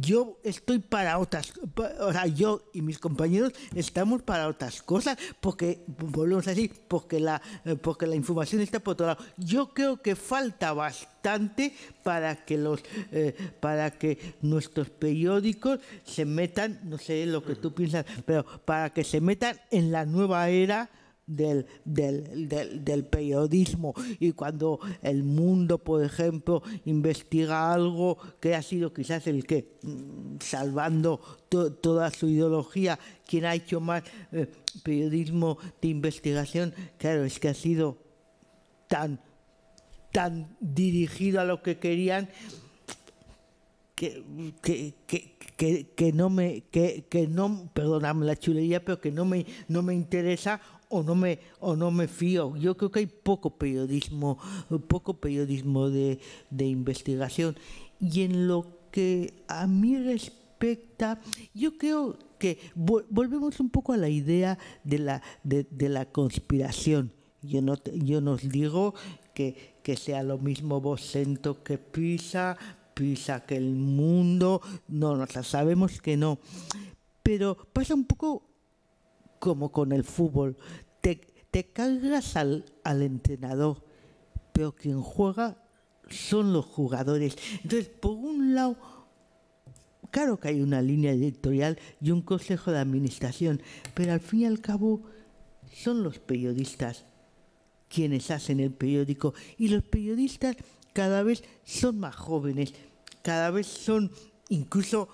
yo estoy para otras, o sea, yo y mis compañeros estamos para otras cosas, porque, volvemos a decir, porque la, eh, porque la información está por otro lado. Yo creo que falta bastante para que los eh, para que nuestros periódicos se metan, no sé lo que tú piensas, pero para que se metan en la nueva era del, del, periodismo y cuando el mundo, por ejemplo, investiga algo que ha sido quizás el que, mm, salvando toda su ideología, quien ha hecho más eh, periodismo de investigación, claro, es que ha sido tan tan dirigido a lo que querían que, no me que, no perdóname la chulería pero que no me no me interesa o no me o no me fío yo creo que hay poco periodismo poco periodismo de, investigación y en lo que a mí respecta yo creo que volvemos un poco a la idea de la la conspiración yo no yo nos digo que que sea lo mismo Bocento que Pisa, Pisa que el mundo, no, no, sabemos que no. Pero pasa un poco como con el fútbol, te, cargas al, al entrenador, pero quien juega son los jugadores. Entonces, por un lado, claro que hay una línea editorial y un consejo de administración, pero al fin y al cabo son los periodistas quienes hacen el periódico y los periodistas cada vez son más jóvenes, cada vez son incluso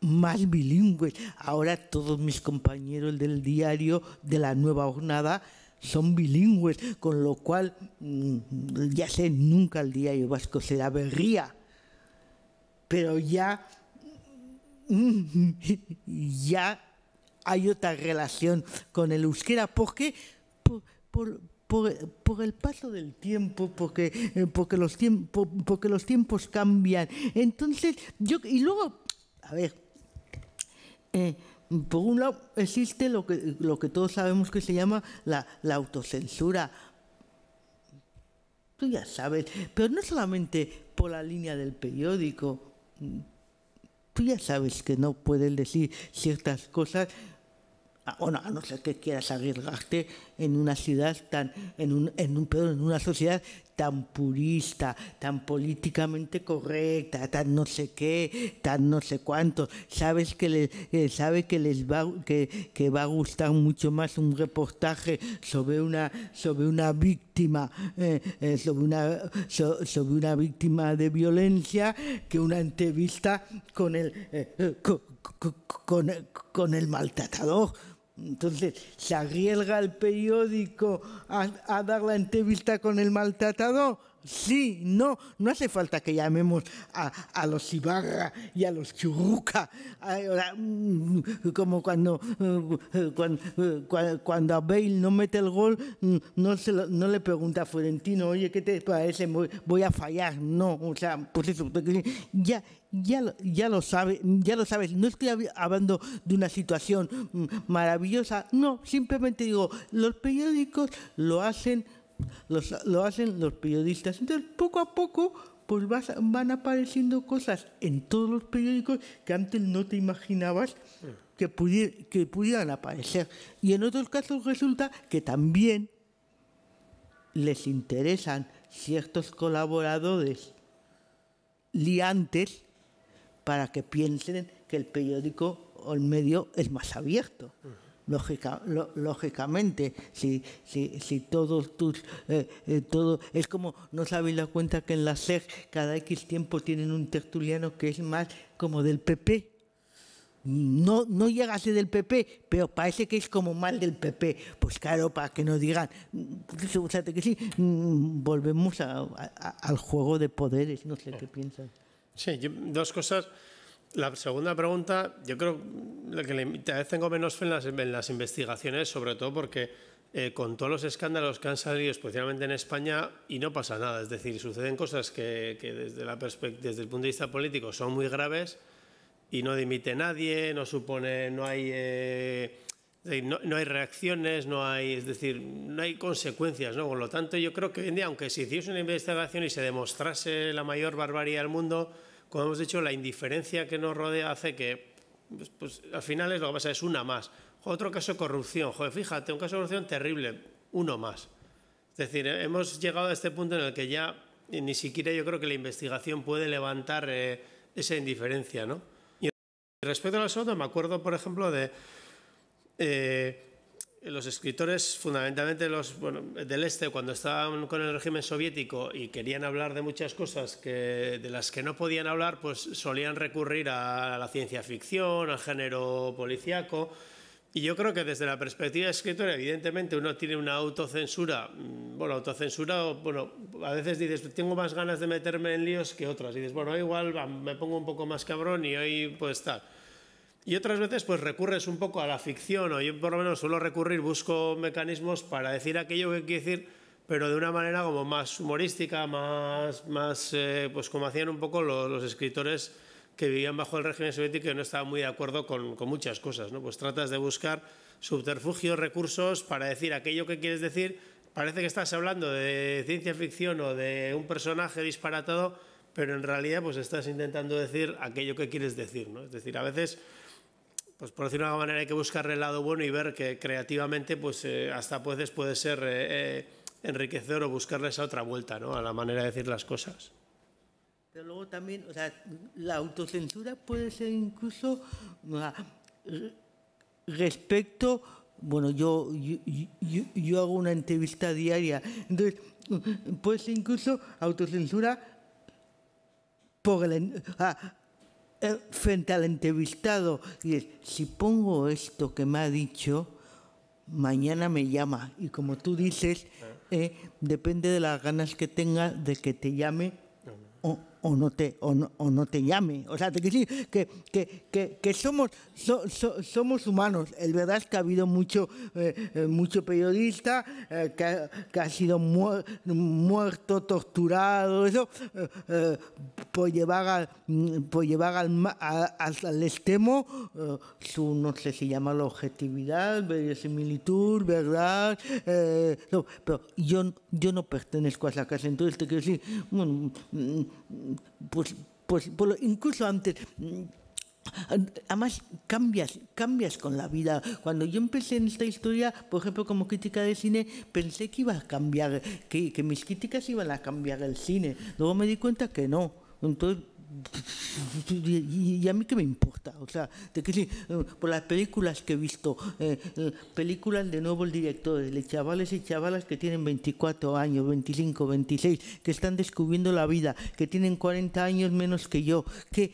más bilingües. Ahora todos mis compañeros del diario de la nueva jornada son bilingües, con lo cual mm, ya sé, nunca el diario vasco será berría, pero ya, ya hay otra relación con el euskera. ¿Por qué? por, por, el paso del tiempo, porque, eh, porque, los tiempo, porque los tiempos cambian. Entonces, yo, y luego, a ver, eh, por un lado existe lo que, lo que todos sabemos que se llama la, la autocensura. Tú ya sabes, pero no solamente por la línea del periódico. Tú ya sabes que no puedes decir ciertas cosas Ah, bueno, a no ser que quieras arriesgarte en una ciudad tan, en un, en un una sociedad tan purista, tan políticamente correcta, tan no sé qué, tan no sé cuánto. Sabes que les, eh, sabe que les va, que, que, va a gustar mucho más un reportaje sobre una, sobre una víctima, eh, eh, sobre una, víctima de violencia que una entrevista con el, con, el maltratador. Entonces se arriesga el periódico a, dar la entrevista con el maltratado? sí, no, no hace falta que llamemos a, los Ibarra y a los Churruca, mm, como cuando, mm, cuando, cuando, a Bale no mete el gol, mm, no, se no le pregunta a Florentino, oye, ¿qué te parece? Voy, a fallar, no, o sea, pues eso, ya, ya, ya lo sabes, ya lo sabes, no estoy hablando de una situación maravillosa, no, simplemente digo, los periódicos lo hacen lo hacen los periodistas. Entonces, poco a poco, pues van apareciendo cosas en todos los periódicos que antes no te imaginabas que, pudieran aparecer. Y en otros casos resulta que también les interesan ciertos colaboradores liantes para que piensen que el periódico o el medio es más abierto lógica, lógicamente, si, si, todos tus, eh, eh, todo, es como no sabéis la cuenta que en la SEG cada X tiempo tienen un tertuliano que es más como del PP. No, no llega a ser del PP, pero parece que es como mal del PP. Pues claro, para que no digan, que sí, mm, volvemos al juego de poderes, no sé qué piensas. Sí, dos cosas. La segunda pregunta, yo creo que le, cada tengo menos fe en las, investigaciones, sobre todo porque eh, con todos los escándalos que han salido, especialmente en España, y no pasa nada. Es decir, suceden cosas que, desde, desde el punto de vista político son muy graves y no dimite nadie, no supone, no hay, eh, no, hay reacciones, no hay, es decir, no hay consecuencias. Por lo tanto, yo creo que hoy en día, aunque se hiciese una investigación y se demostrase la mayor barbaridad del mundo, como hemos dicho, la indiferencia que nos rodea hace que, pues, pues al final es lo que pasa, es una más. Otro caso de corrupción, joder, fíjate, un caso de corrupción terrible, uno más. Es decir, eh, hemos llegado a este punto en el que ya ni siquiera yo creo que la investigación puede levantar eh, esa indiferencia, ¿no? Y respecto a segundo, me acuerdo, por ejemplo, de... Eh, los escritores, fundamentalmente los del este, cuando estaban con el régimen soviético y querían hablar de muchas cosas que, de las que no podían hablar, pues solían recurrir a la ciencia ficción, al género policíaco. Y yo creo que desde la perspectiva de evidentemente, uno tiene una autocensura. Mm, bueno, autocensura, bueno, a veces dices, tengo más ganas de meterme en líos que otras. Y dices, bueno, igual me pongo un poco más cabrón y hoy pues tal. Y otras veces pues recurres un poco a la ficción, o yo por lo menos suelo recurrir, busco mecanismos para decir aquello que quiero decir, pero de una manera como más humorística, más, más eh, pues como hacían un poco los, escritores que vivían bajo el régimen soviético y no estaban muy de acuerdo con, con muchas cosas, ¿no? Pues tratas de buscar subterfugios, recursos para decir aquello que quieres decir. Parece que estás hablando de ciencia ficción o de un personaje disparatado, pero en realidad pues estás intentando decir aquello que quieres decir, ¿no? Es decir, a veces pues por decirlo de alguna manera hay que buscarle el lado bueno y ver que creativamente pues eh, hasta pues puede ser eh, eh, enriquecedor o buscarle esa otra vuelta ¿no? a la manera de decir las cosas. Pero luego también, o sea, la autocensura puede ser incluso respecto, bueno, yo, yo, hago una entrevista diaria, entonces puede ser incluso autocensura por el, eh, frente al entrevistado y es, si pongo esto que me ha dicho, mañana me llama. Y como tú dices, ah. eh, depende de las ganas que tenga de que te llame o, o no te, o no, te llame. O sea, te quiero decir que, que, que, somos, somos humanos. El verdad es que ha habido mucho, eh, eh, mucho periodista eh, que, ha, sido muerto, torturado, eso, por llevar, al, mm, por llevar al, extremo su, no sé si llama la objetividad, verosimilitud, verdad. pero yo, yo no pertenezco a esa casa. Entonces te quiero decir, bueno, mm, mm, pues, pues, incluso antes, mm, Además, cambias, cambias con la vida. Cuando yo empecé en esta historia, por ejemplo, como crítica de cine, pensé que iba a cambiar, que, que mis críticas iban a cambiar el cine. Luego me di cuenta que no. Entonces, y, a mí qué me importa, o sea, por las películas que he visto, eh, eh, películas de nuevos directores, de chavales y chavalas que tienen 24 años, 25, 26, que están descubriendo la vida, que tienen 40 años menos que yo, que,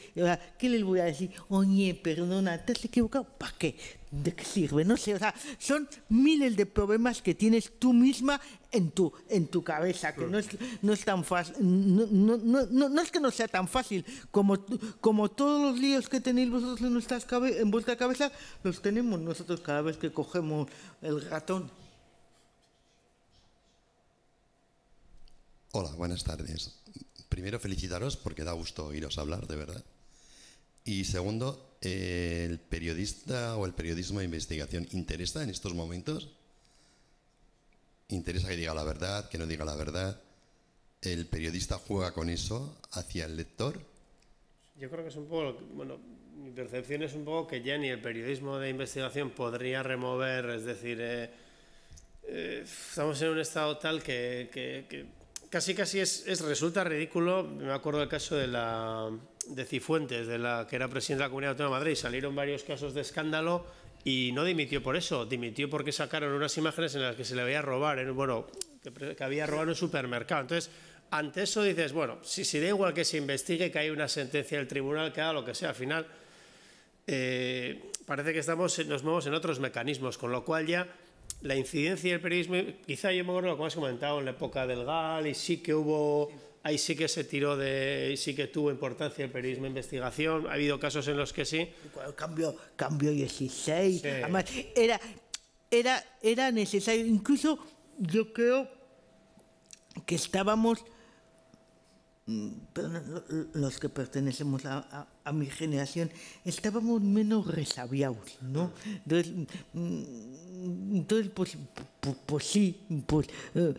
¿qué les voy a decir? Oye, perdona, ¿te has equivocado? ¿Para qué? ¿de qué sirve? No sé, o sea, son miles de problemas que tienes tú misma en tu, en tu cabeza, que no es, no es tan fácil, no, es que no sea tan fácil, como, como todos los líos que tenéis vosotros en, nuestras en vuestra cabeza, los tenemos nosotros cada vez que cogemos el ratón. Hola, buenas tardes. Primero felicitaros porque da gusto oíros hablar, de verdad. Y segundo, ¿el periodista o el periodismo de investigación interesa en estos momentos? ¿Interesa que diga la verdad, que no diga la verdad? ¿El periodista juega con eso hacia el lector? Yo creo que es un poco, bueno, mi percepción es un poco que ya ni el periodismo de investigación podría remover, es decir, eh, eh, estamos en un estado tal que, casi casi es, resulta ridículo, me acuerdo del caso de la de Cifuentes, de la que era presidente de la Comunidad Autónoma de Madrid, salieron varios casos de escándalo y no dimitió por eso, dimitió porque sacaron unas imágenes en las que se le veía robar, en, bueno, que, que, había robado un supermercado. Entonces, ante eso dices, bueno, si, si da igual que se investigue, que hay una sentencia del tribunal, que haga lo que sea, al final eh, parece que estamos, nos movemos en otros mecanismos, con lo cual ya la incidencia del periodismo, quizá yo me acuerdo, como has comentado, en la época del GAL y sí que hubo ahí sí que se tiró de, sí que tuvo importancia el periodismo de investigación, ha habido casos en los que sí. Cambio, cambio 16, era, era, era necesario, incluso yo creo que estábamos, mm, perdón, los que pertenecemos a, a mi generación, estábamos menos resabiados, ¿no? Entonces, mm, entonces pues, pues, sí, pues eh,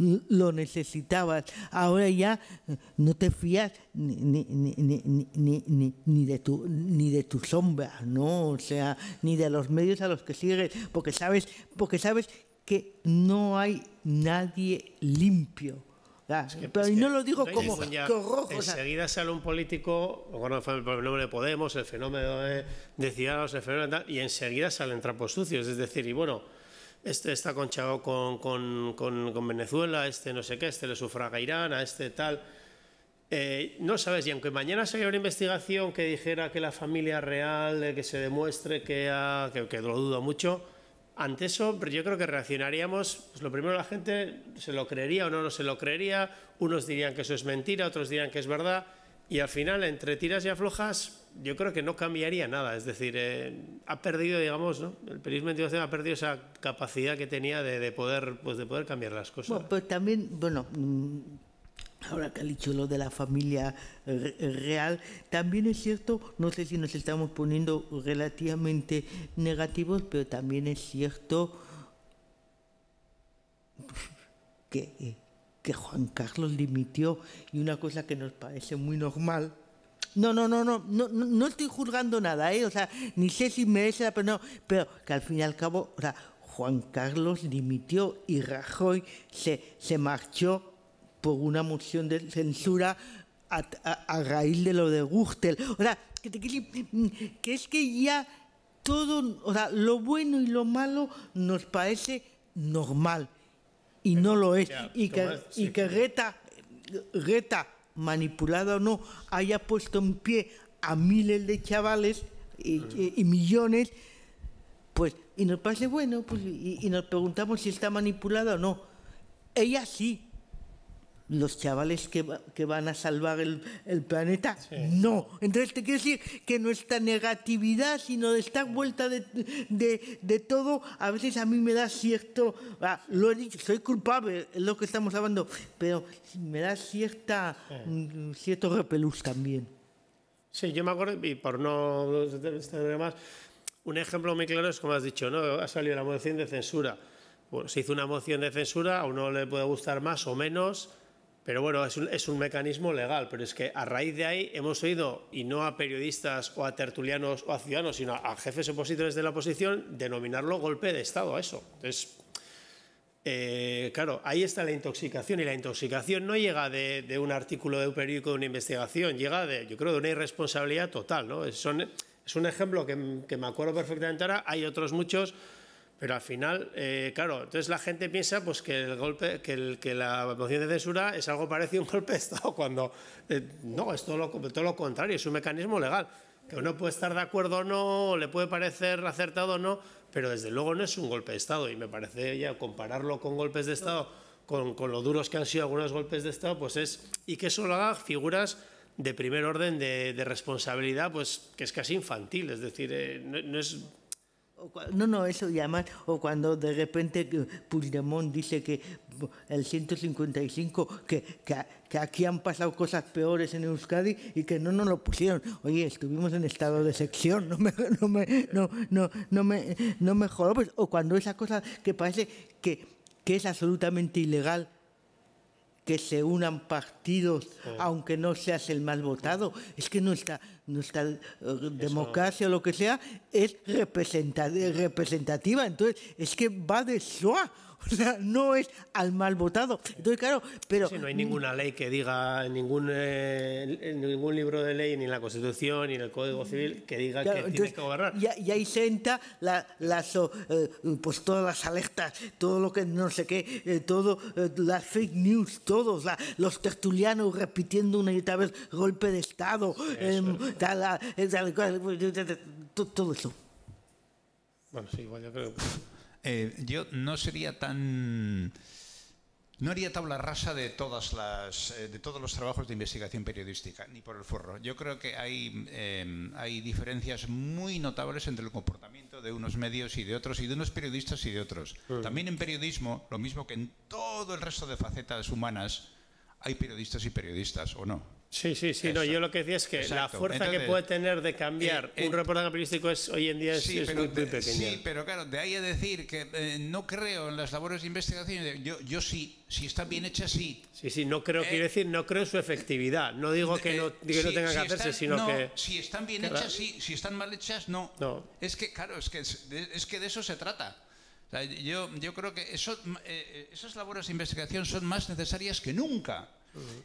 eh, lo necesitabas. Ahora ya eh, no te fías ni, ni, ni, ni, de tu, ni de tu sombra, ¿no? O sea, ni de los medios a los que sigues, porque sabes, porque sabes que no hay nadie limpio pero no lo digo como, que Enseguida sale un político, el fenómeno de Podemos, el fenómeno de, Ciudadanos, el fenómeno y enseguida salen trapos sucios. Es decir, y bueno, este está conchado con, con, con, Venezuela, este no sé qué, este le sufraga a Irán, a este tal. Eh, no sabes, y aunque mañana salga una investigación que dijera que la familia real, eh, que se demuestre que lo dudo mucho, ante eso, yo creo que reaccionaríamos, pues lo primero la gente se lo creería o no, no se lo creería, unos dirían que eso es mentira, otros dirían que es verdad, y al final, entre tiras y aflojas, yo creo que no cambiaría nada, es decir, eh, ha perdido, digamos, ¿no? el periodismo investigación ha perdido esa capacidad que tenía de, de, poder, pues de poder cambiar las cosas. Bueno, pues también, bueno, mm, Ahora que dicho lo de la familia real, también es cierto, no sé si nos estamos poniendo relativamente negativos, pero también es cierto que, Juan Carlos dimitió y una cosa que nos parece muy normal. No, no, no, no, no, no estoy juzgando nada, ¿eh? O sea, ni sé si merece la pena, pero que al fin y al cabo, o Juan Carlos dimitió y Rajoy se, se marchó por una moción de censura a, raíz de lo de Gürtel. O sea, que, es que ya todo, o sea, lo bueno y lo malo nos parece normal y no lo es. Y que, y que Reta, manipulada o no, haya puesto en pie a miles de chavales y, millones, pues, y nos parece bueno, pues, y nos preguntamos si está manipulada o no. Ella sí, los chavales que, van a salvar el, planeta. No. Entonces te quiero decir que nuestra negatividad, sino de estar vuelta de, todo, a veces a mí me da cierto, ah, lo he dicho, soy culpable, es lo que estamos hablando, pero me da cierta, mm, cierto repelús también. Sí, yo me acuerdo, y por no estar más, un ejemplo muy claro es como has dicho, ¿no? Ha salido la moción de censura. Bueno, se hizo una moción de censura, a uno le puede gustar más o menos, pero bueno, es un, mecanismo legal, pero es que a raíz de ahí hemos oído, y no a periodistas o a tertulianos o a ciudadanos, sino a, jefes opositores de la oposición, denominarlo golpe de Estado a eso. Entonces, eh, claro, ahí está la intoxicación, y la intoxicación no llega de, un artículo de un periódico de una investigación, llega de, yo creo, de una irresponsabilidad total. Es, un ejemplo que, que me acuerdo perfectamente ahora, hay otros muchos pero al final, eh, claro, entonces la gente piensa pues, que el golpe, que, el, que la moción de censura es algo parecido a un golpe de Estado, cuando eh, no, es todo lo, todo lo contrario, es un mecanismo legal. Que uno puede estar de acuerdo o no, le puede parecer acertado o no, pero desde luego no es un golpe de Estado. Y me parece ya compararlo con golpes de Estado, con, con lo duros que han sido algunos golpes de Estado, pues es. Y que eso lo haga figuras de primer orden de, de responsabilidad, pues que es casi infantil. Es decir, eh, no es no, no, eso llaman, o cuando de repente eh, Puigdemont dice que el 155, que, que, aquí han pasado cosas peores en Euskadi y que no nos lo pusieron. Oye, estuvimos en estado de sección, no me, no no, no, no me, no me pues, o cuando esa cosa que parece que, que es absolutamente ilegal que se unan partidos, aunque no seas el más votado. Es que nuestra, nuestra eh, democracia o lo que sea es representativa. Entonces, es que va de soa. O sea, no es al mal votado. Entonces, claro, pero... no hay ninguna ley que diga, ningún, eh, ningún libro de ley, ni la Constitución, ni en el Código mm, Civil, que diga que tienes que agarrar Y, ahí senta la, eh, pues todas las alertas, todo lo que no sé qué, eh, todo, las fake news, todos, los tertulianos repitiendo una y otra vez golpe de Estado, todo eso. Bueno, sí, igual yo creo eh, yo no sería tan... No haría tabla rasa de, todas las, eh, de todos los trabajos de investigación periodística, ni por el forro. Yo creo que hay, em, hay diferencias muy notables entre el comportamiento de unos medios y de otros, y de unos periodistas y de otros. También en periodismo, lo mismo que en todo el resto de facetas humanas, hay periodistas y periodistas, ¿o no? Sí, sí, sí. No, yo lo que decía es que la fuerza que puede tener de cambiar eh, un eh, reportaje periodístico es, hoy en día es, pero, muy, pequeña. Sí, pero claro, de ahí a decir que eh, no creo en las labores de investigación, yo, yo sí, si están bien hechas, sí. Sí, sí, no creo, quiero decir, no creo en su efectividad. No digo que no, que tengan que hacerse, sino que. Si están bien hechas, sí. Si están mal hechas, no. no. Es que, claro, es que, es que de eso se trata. yo, yo creo que eso, esas labores de investigación son más necesarias que nunca.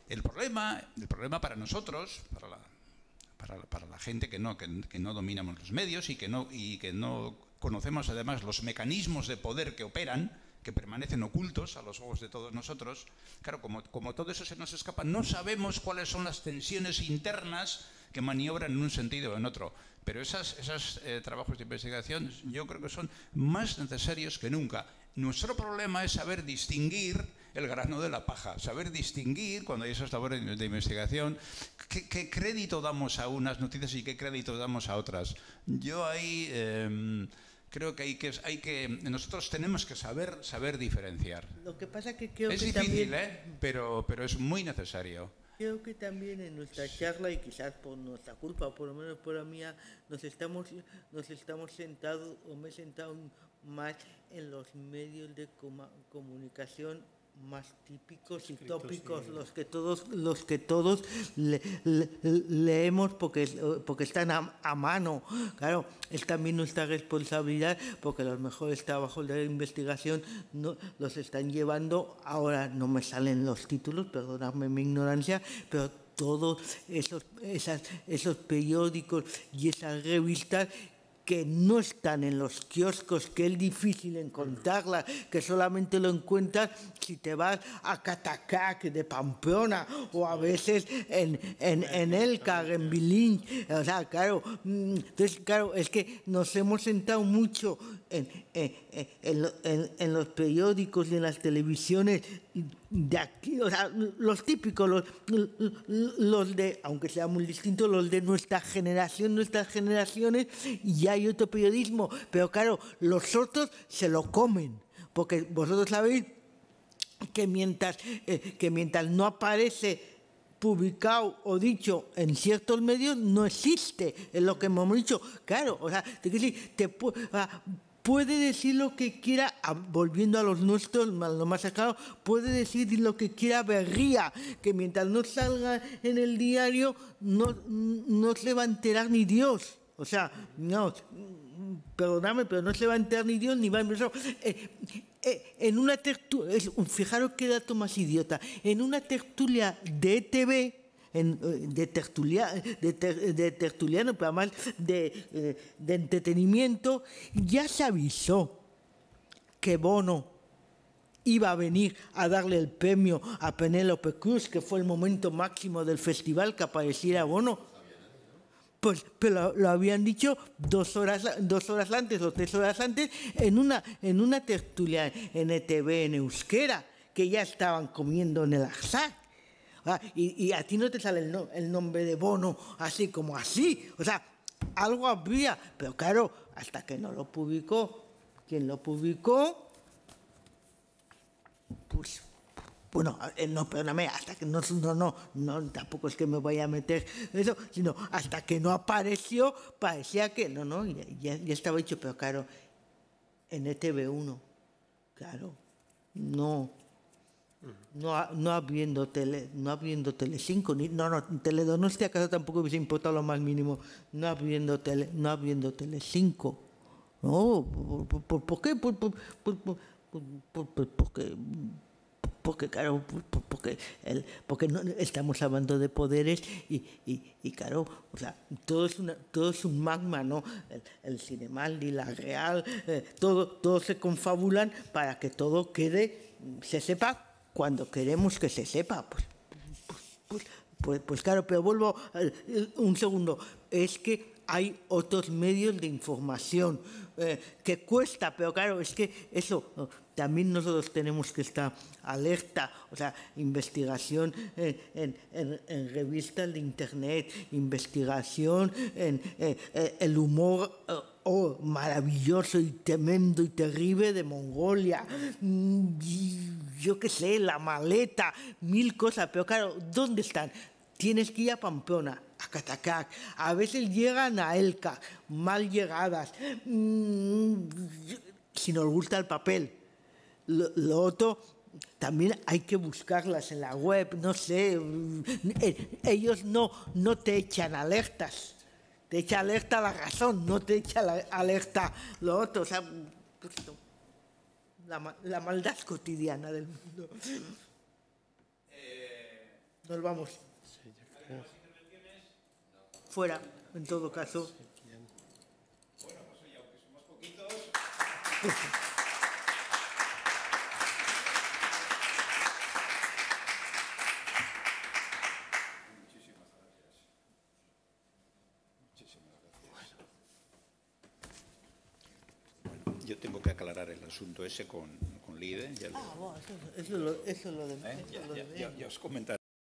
El problema, el problema para nosotros, para la, para, la gente que no, que, no dominamos los medios y que no, y que no conocemos además los mecanismos de poder que operan, que permanecen ocultos a los ojos de todos nosotros, claro, como, como todo eso se nos escapa, no sabemos cuáles son las tensiones internas que maniobran en un sentido o en otro. Pero esos esas, eh, trabajos de investigación yo creo que son más necesarios que nunca. Nuestro problema es saber distinguir el grano de la paja, saber distinguir cuando hay esos labores de investigación, qué, crédito damos a unas noticias y qué crédito damos a otras. Yo ahí... Em, creo que hay que hay que nosotros tenemos que saber saber diferenciar. Lo que pasa que creo es difícil, ¿eh? pero pero es muy necesario. Creo que también en nuestra charla y quizás por nuestra culpa, por lo menos por la mía, nos estamos nos estamos sentados o me he sentado más en los medios de comunicación más típicos y tópicos los que todos los que todos leemos porque porque están a, mano claro es también nuestra responsabilidad porque los mejores trabajos de investigación no los están llevando ahora no me salen los títulos perdonadme mi ignorancia pero todos esos, esos periódicos y esas revistas que no están en los kioscos, que es difícil encontrarlas, que solamente lo encuentras si te vas a Catacac de Pamplona o a veces en, en, en Elcar, en Bilín. O sea, claro, mm, entonces, claro, es que nos hemos sentado mucho en, los periódicos y en las televisiones de aquí, o sea, los típicos, los, los de, aunque sea muy distinto, los de nuestra generación, nuestras generaciones, y hay otro periodismo, pero claro, los otros se lo comen, porque vosotros sabéis que mientras, eh, que mientras no aparece publicado o dicho en ciertos medios no existe, es lo que hemos dicho. Claro, o sea, te, te, te, puede decir lo que quiera, ah, volviendo a los nuestros, lo más sacado, puede decir lo que quiera Berría, que mientras no salga en el diario no, no se va a enterar ni Dios. O sea, no, perdóname, pero no se va a enterar ni Dios ni va a eh, eh, en una fijaros qué dato más idiota, en una tertulia de e TV, eh, de, tertulia, de, tertuliano, pero más eh, de, entretenimiento, ya se avisó que Bono iba a venir a darle el premio a Penélope Cruz, que fue el momento máximo del festival que apareciera Bono. Pues, pero lo habían dicho dos horas, dos horas antes o tres horas antes en una, en una tertulia en ETV en euskera, que ya estaban comiendo en el azar. ¿Ah? Y, a ti no te sale el, nombre de Bono así como así. O sea, algo había, pero claro, hasta que no lo publicó. Quien lo publicó, pues bueno, no, perdóname, hasta que no, no, no, tampoco es que me vaya a meter eso, sino hasta que no apareció, parecía que, no, no, ya, ya estaba hecho, pero claro, en ETV1, claro, no, no, no, habiendo tele, no habiendo Telecinco, ni, no, no, esté acaso tampoco hubiese importado lo más mínimo, no habiendo tele, no habiendo Telecinco. No, ¿por, por, por qué? Por, porque, porque, claro, porque, el, porque no, estamos hablando de poderes y, y, y, claro, o sea, todo es, una, todo es un magma, ¿no? El, el cinemal la real, eh, todo, todo se confabulan para que todo quede, se sepa cuando queremos que se sepa. Pues, pues, pues, pues claro, pero vuelvo un segundo. Es que hay otros medios de información eh, que cuesta, pero claro, es que eso también nosotros tenemos que estar alerta, o sea, investigación en, revistas de internet, investigación en eh, eh, el humor oh, maravilloso y tremendo y terrible de Mongolia, mm, yo qué sé, la maleta, mil cosas, pero claro, ¿dónde están? Tienes que ir a Pamplona, a Catacac, a veces llegan a Elca, mal llegadas, mm, si nos gusta el papel. Lo, lo otro, también hay que buscarlas en la web, no sé, eh, ellos no, no te echan alertas te echa alerta la razón, no te echa la, alerta lo otro. O sea, pues, la, maldad cotidiana del mundo. Eh. Nos vamos. Fuera, en todo caso. Bueno, pues aunque somos poquitos. asunto ese con, con Lide. Ya ah, lo... bueno, eso, eso, lo, eso lo de... ¿Eh? Ya, ya, ya, ya os comentaré.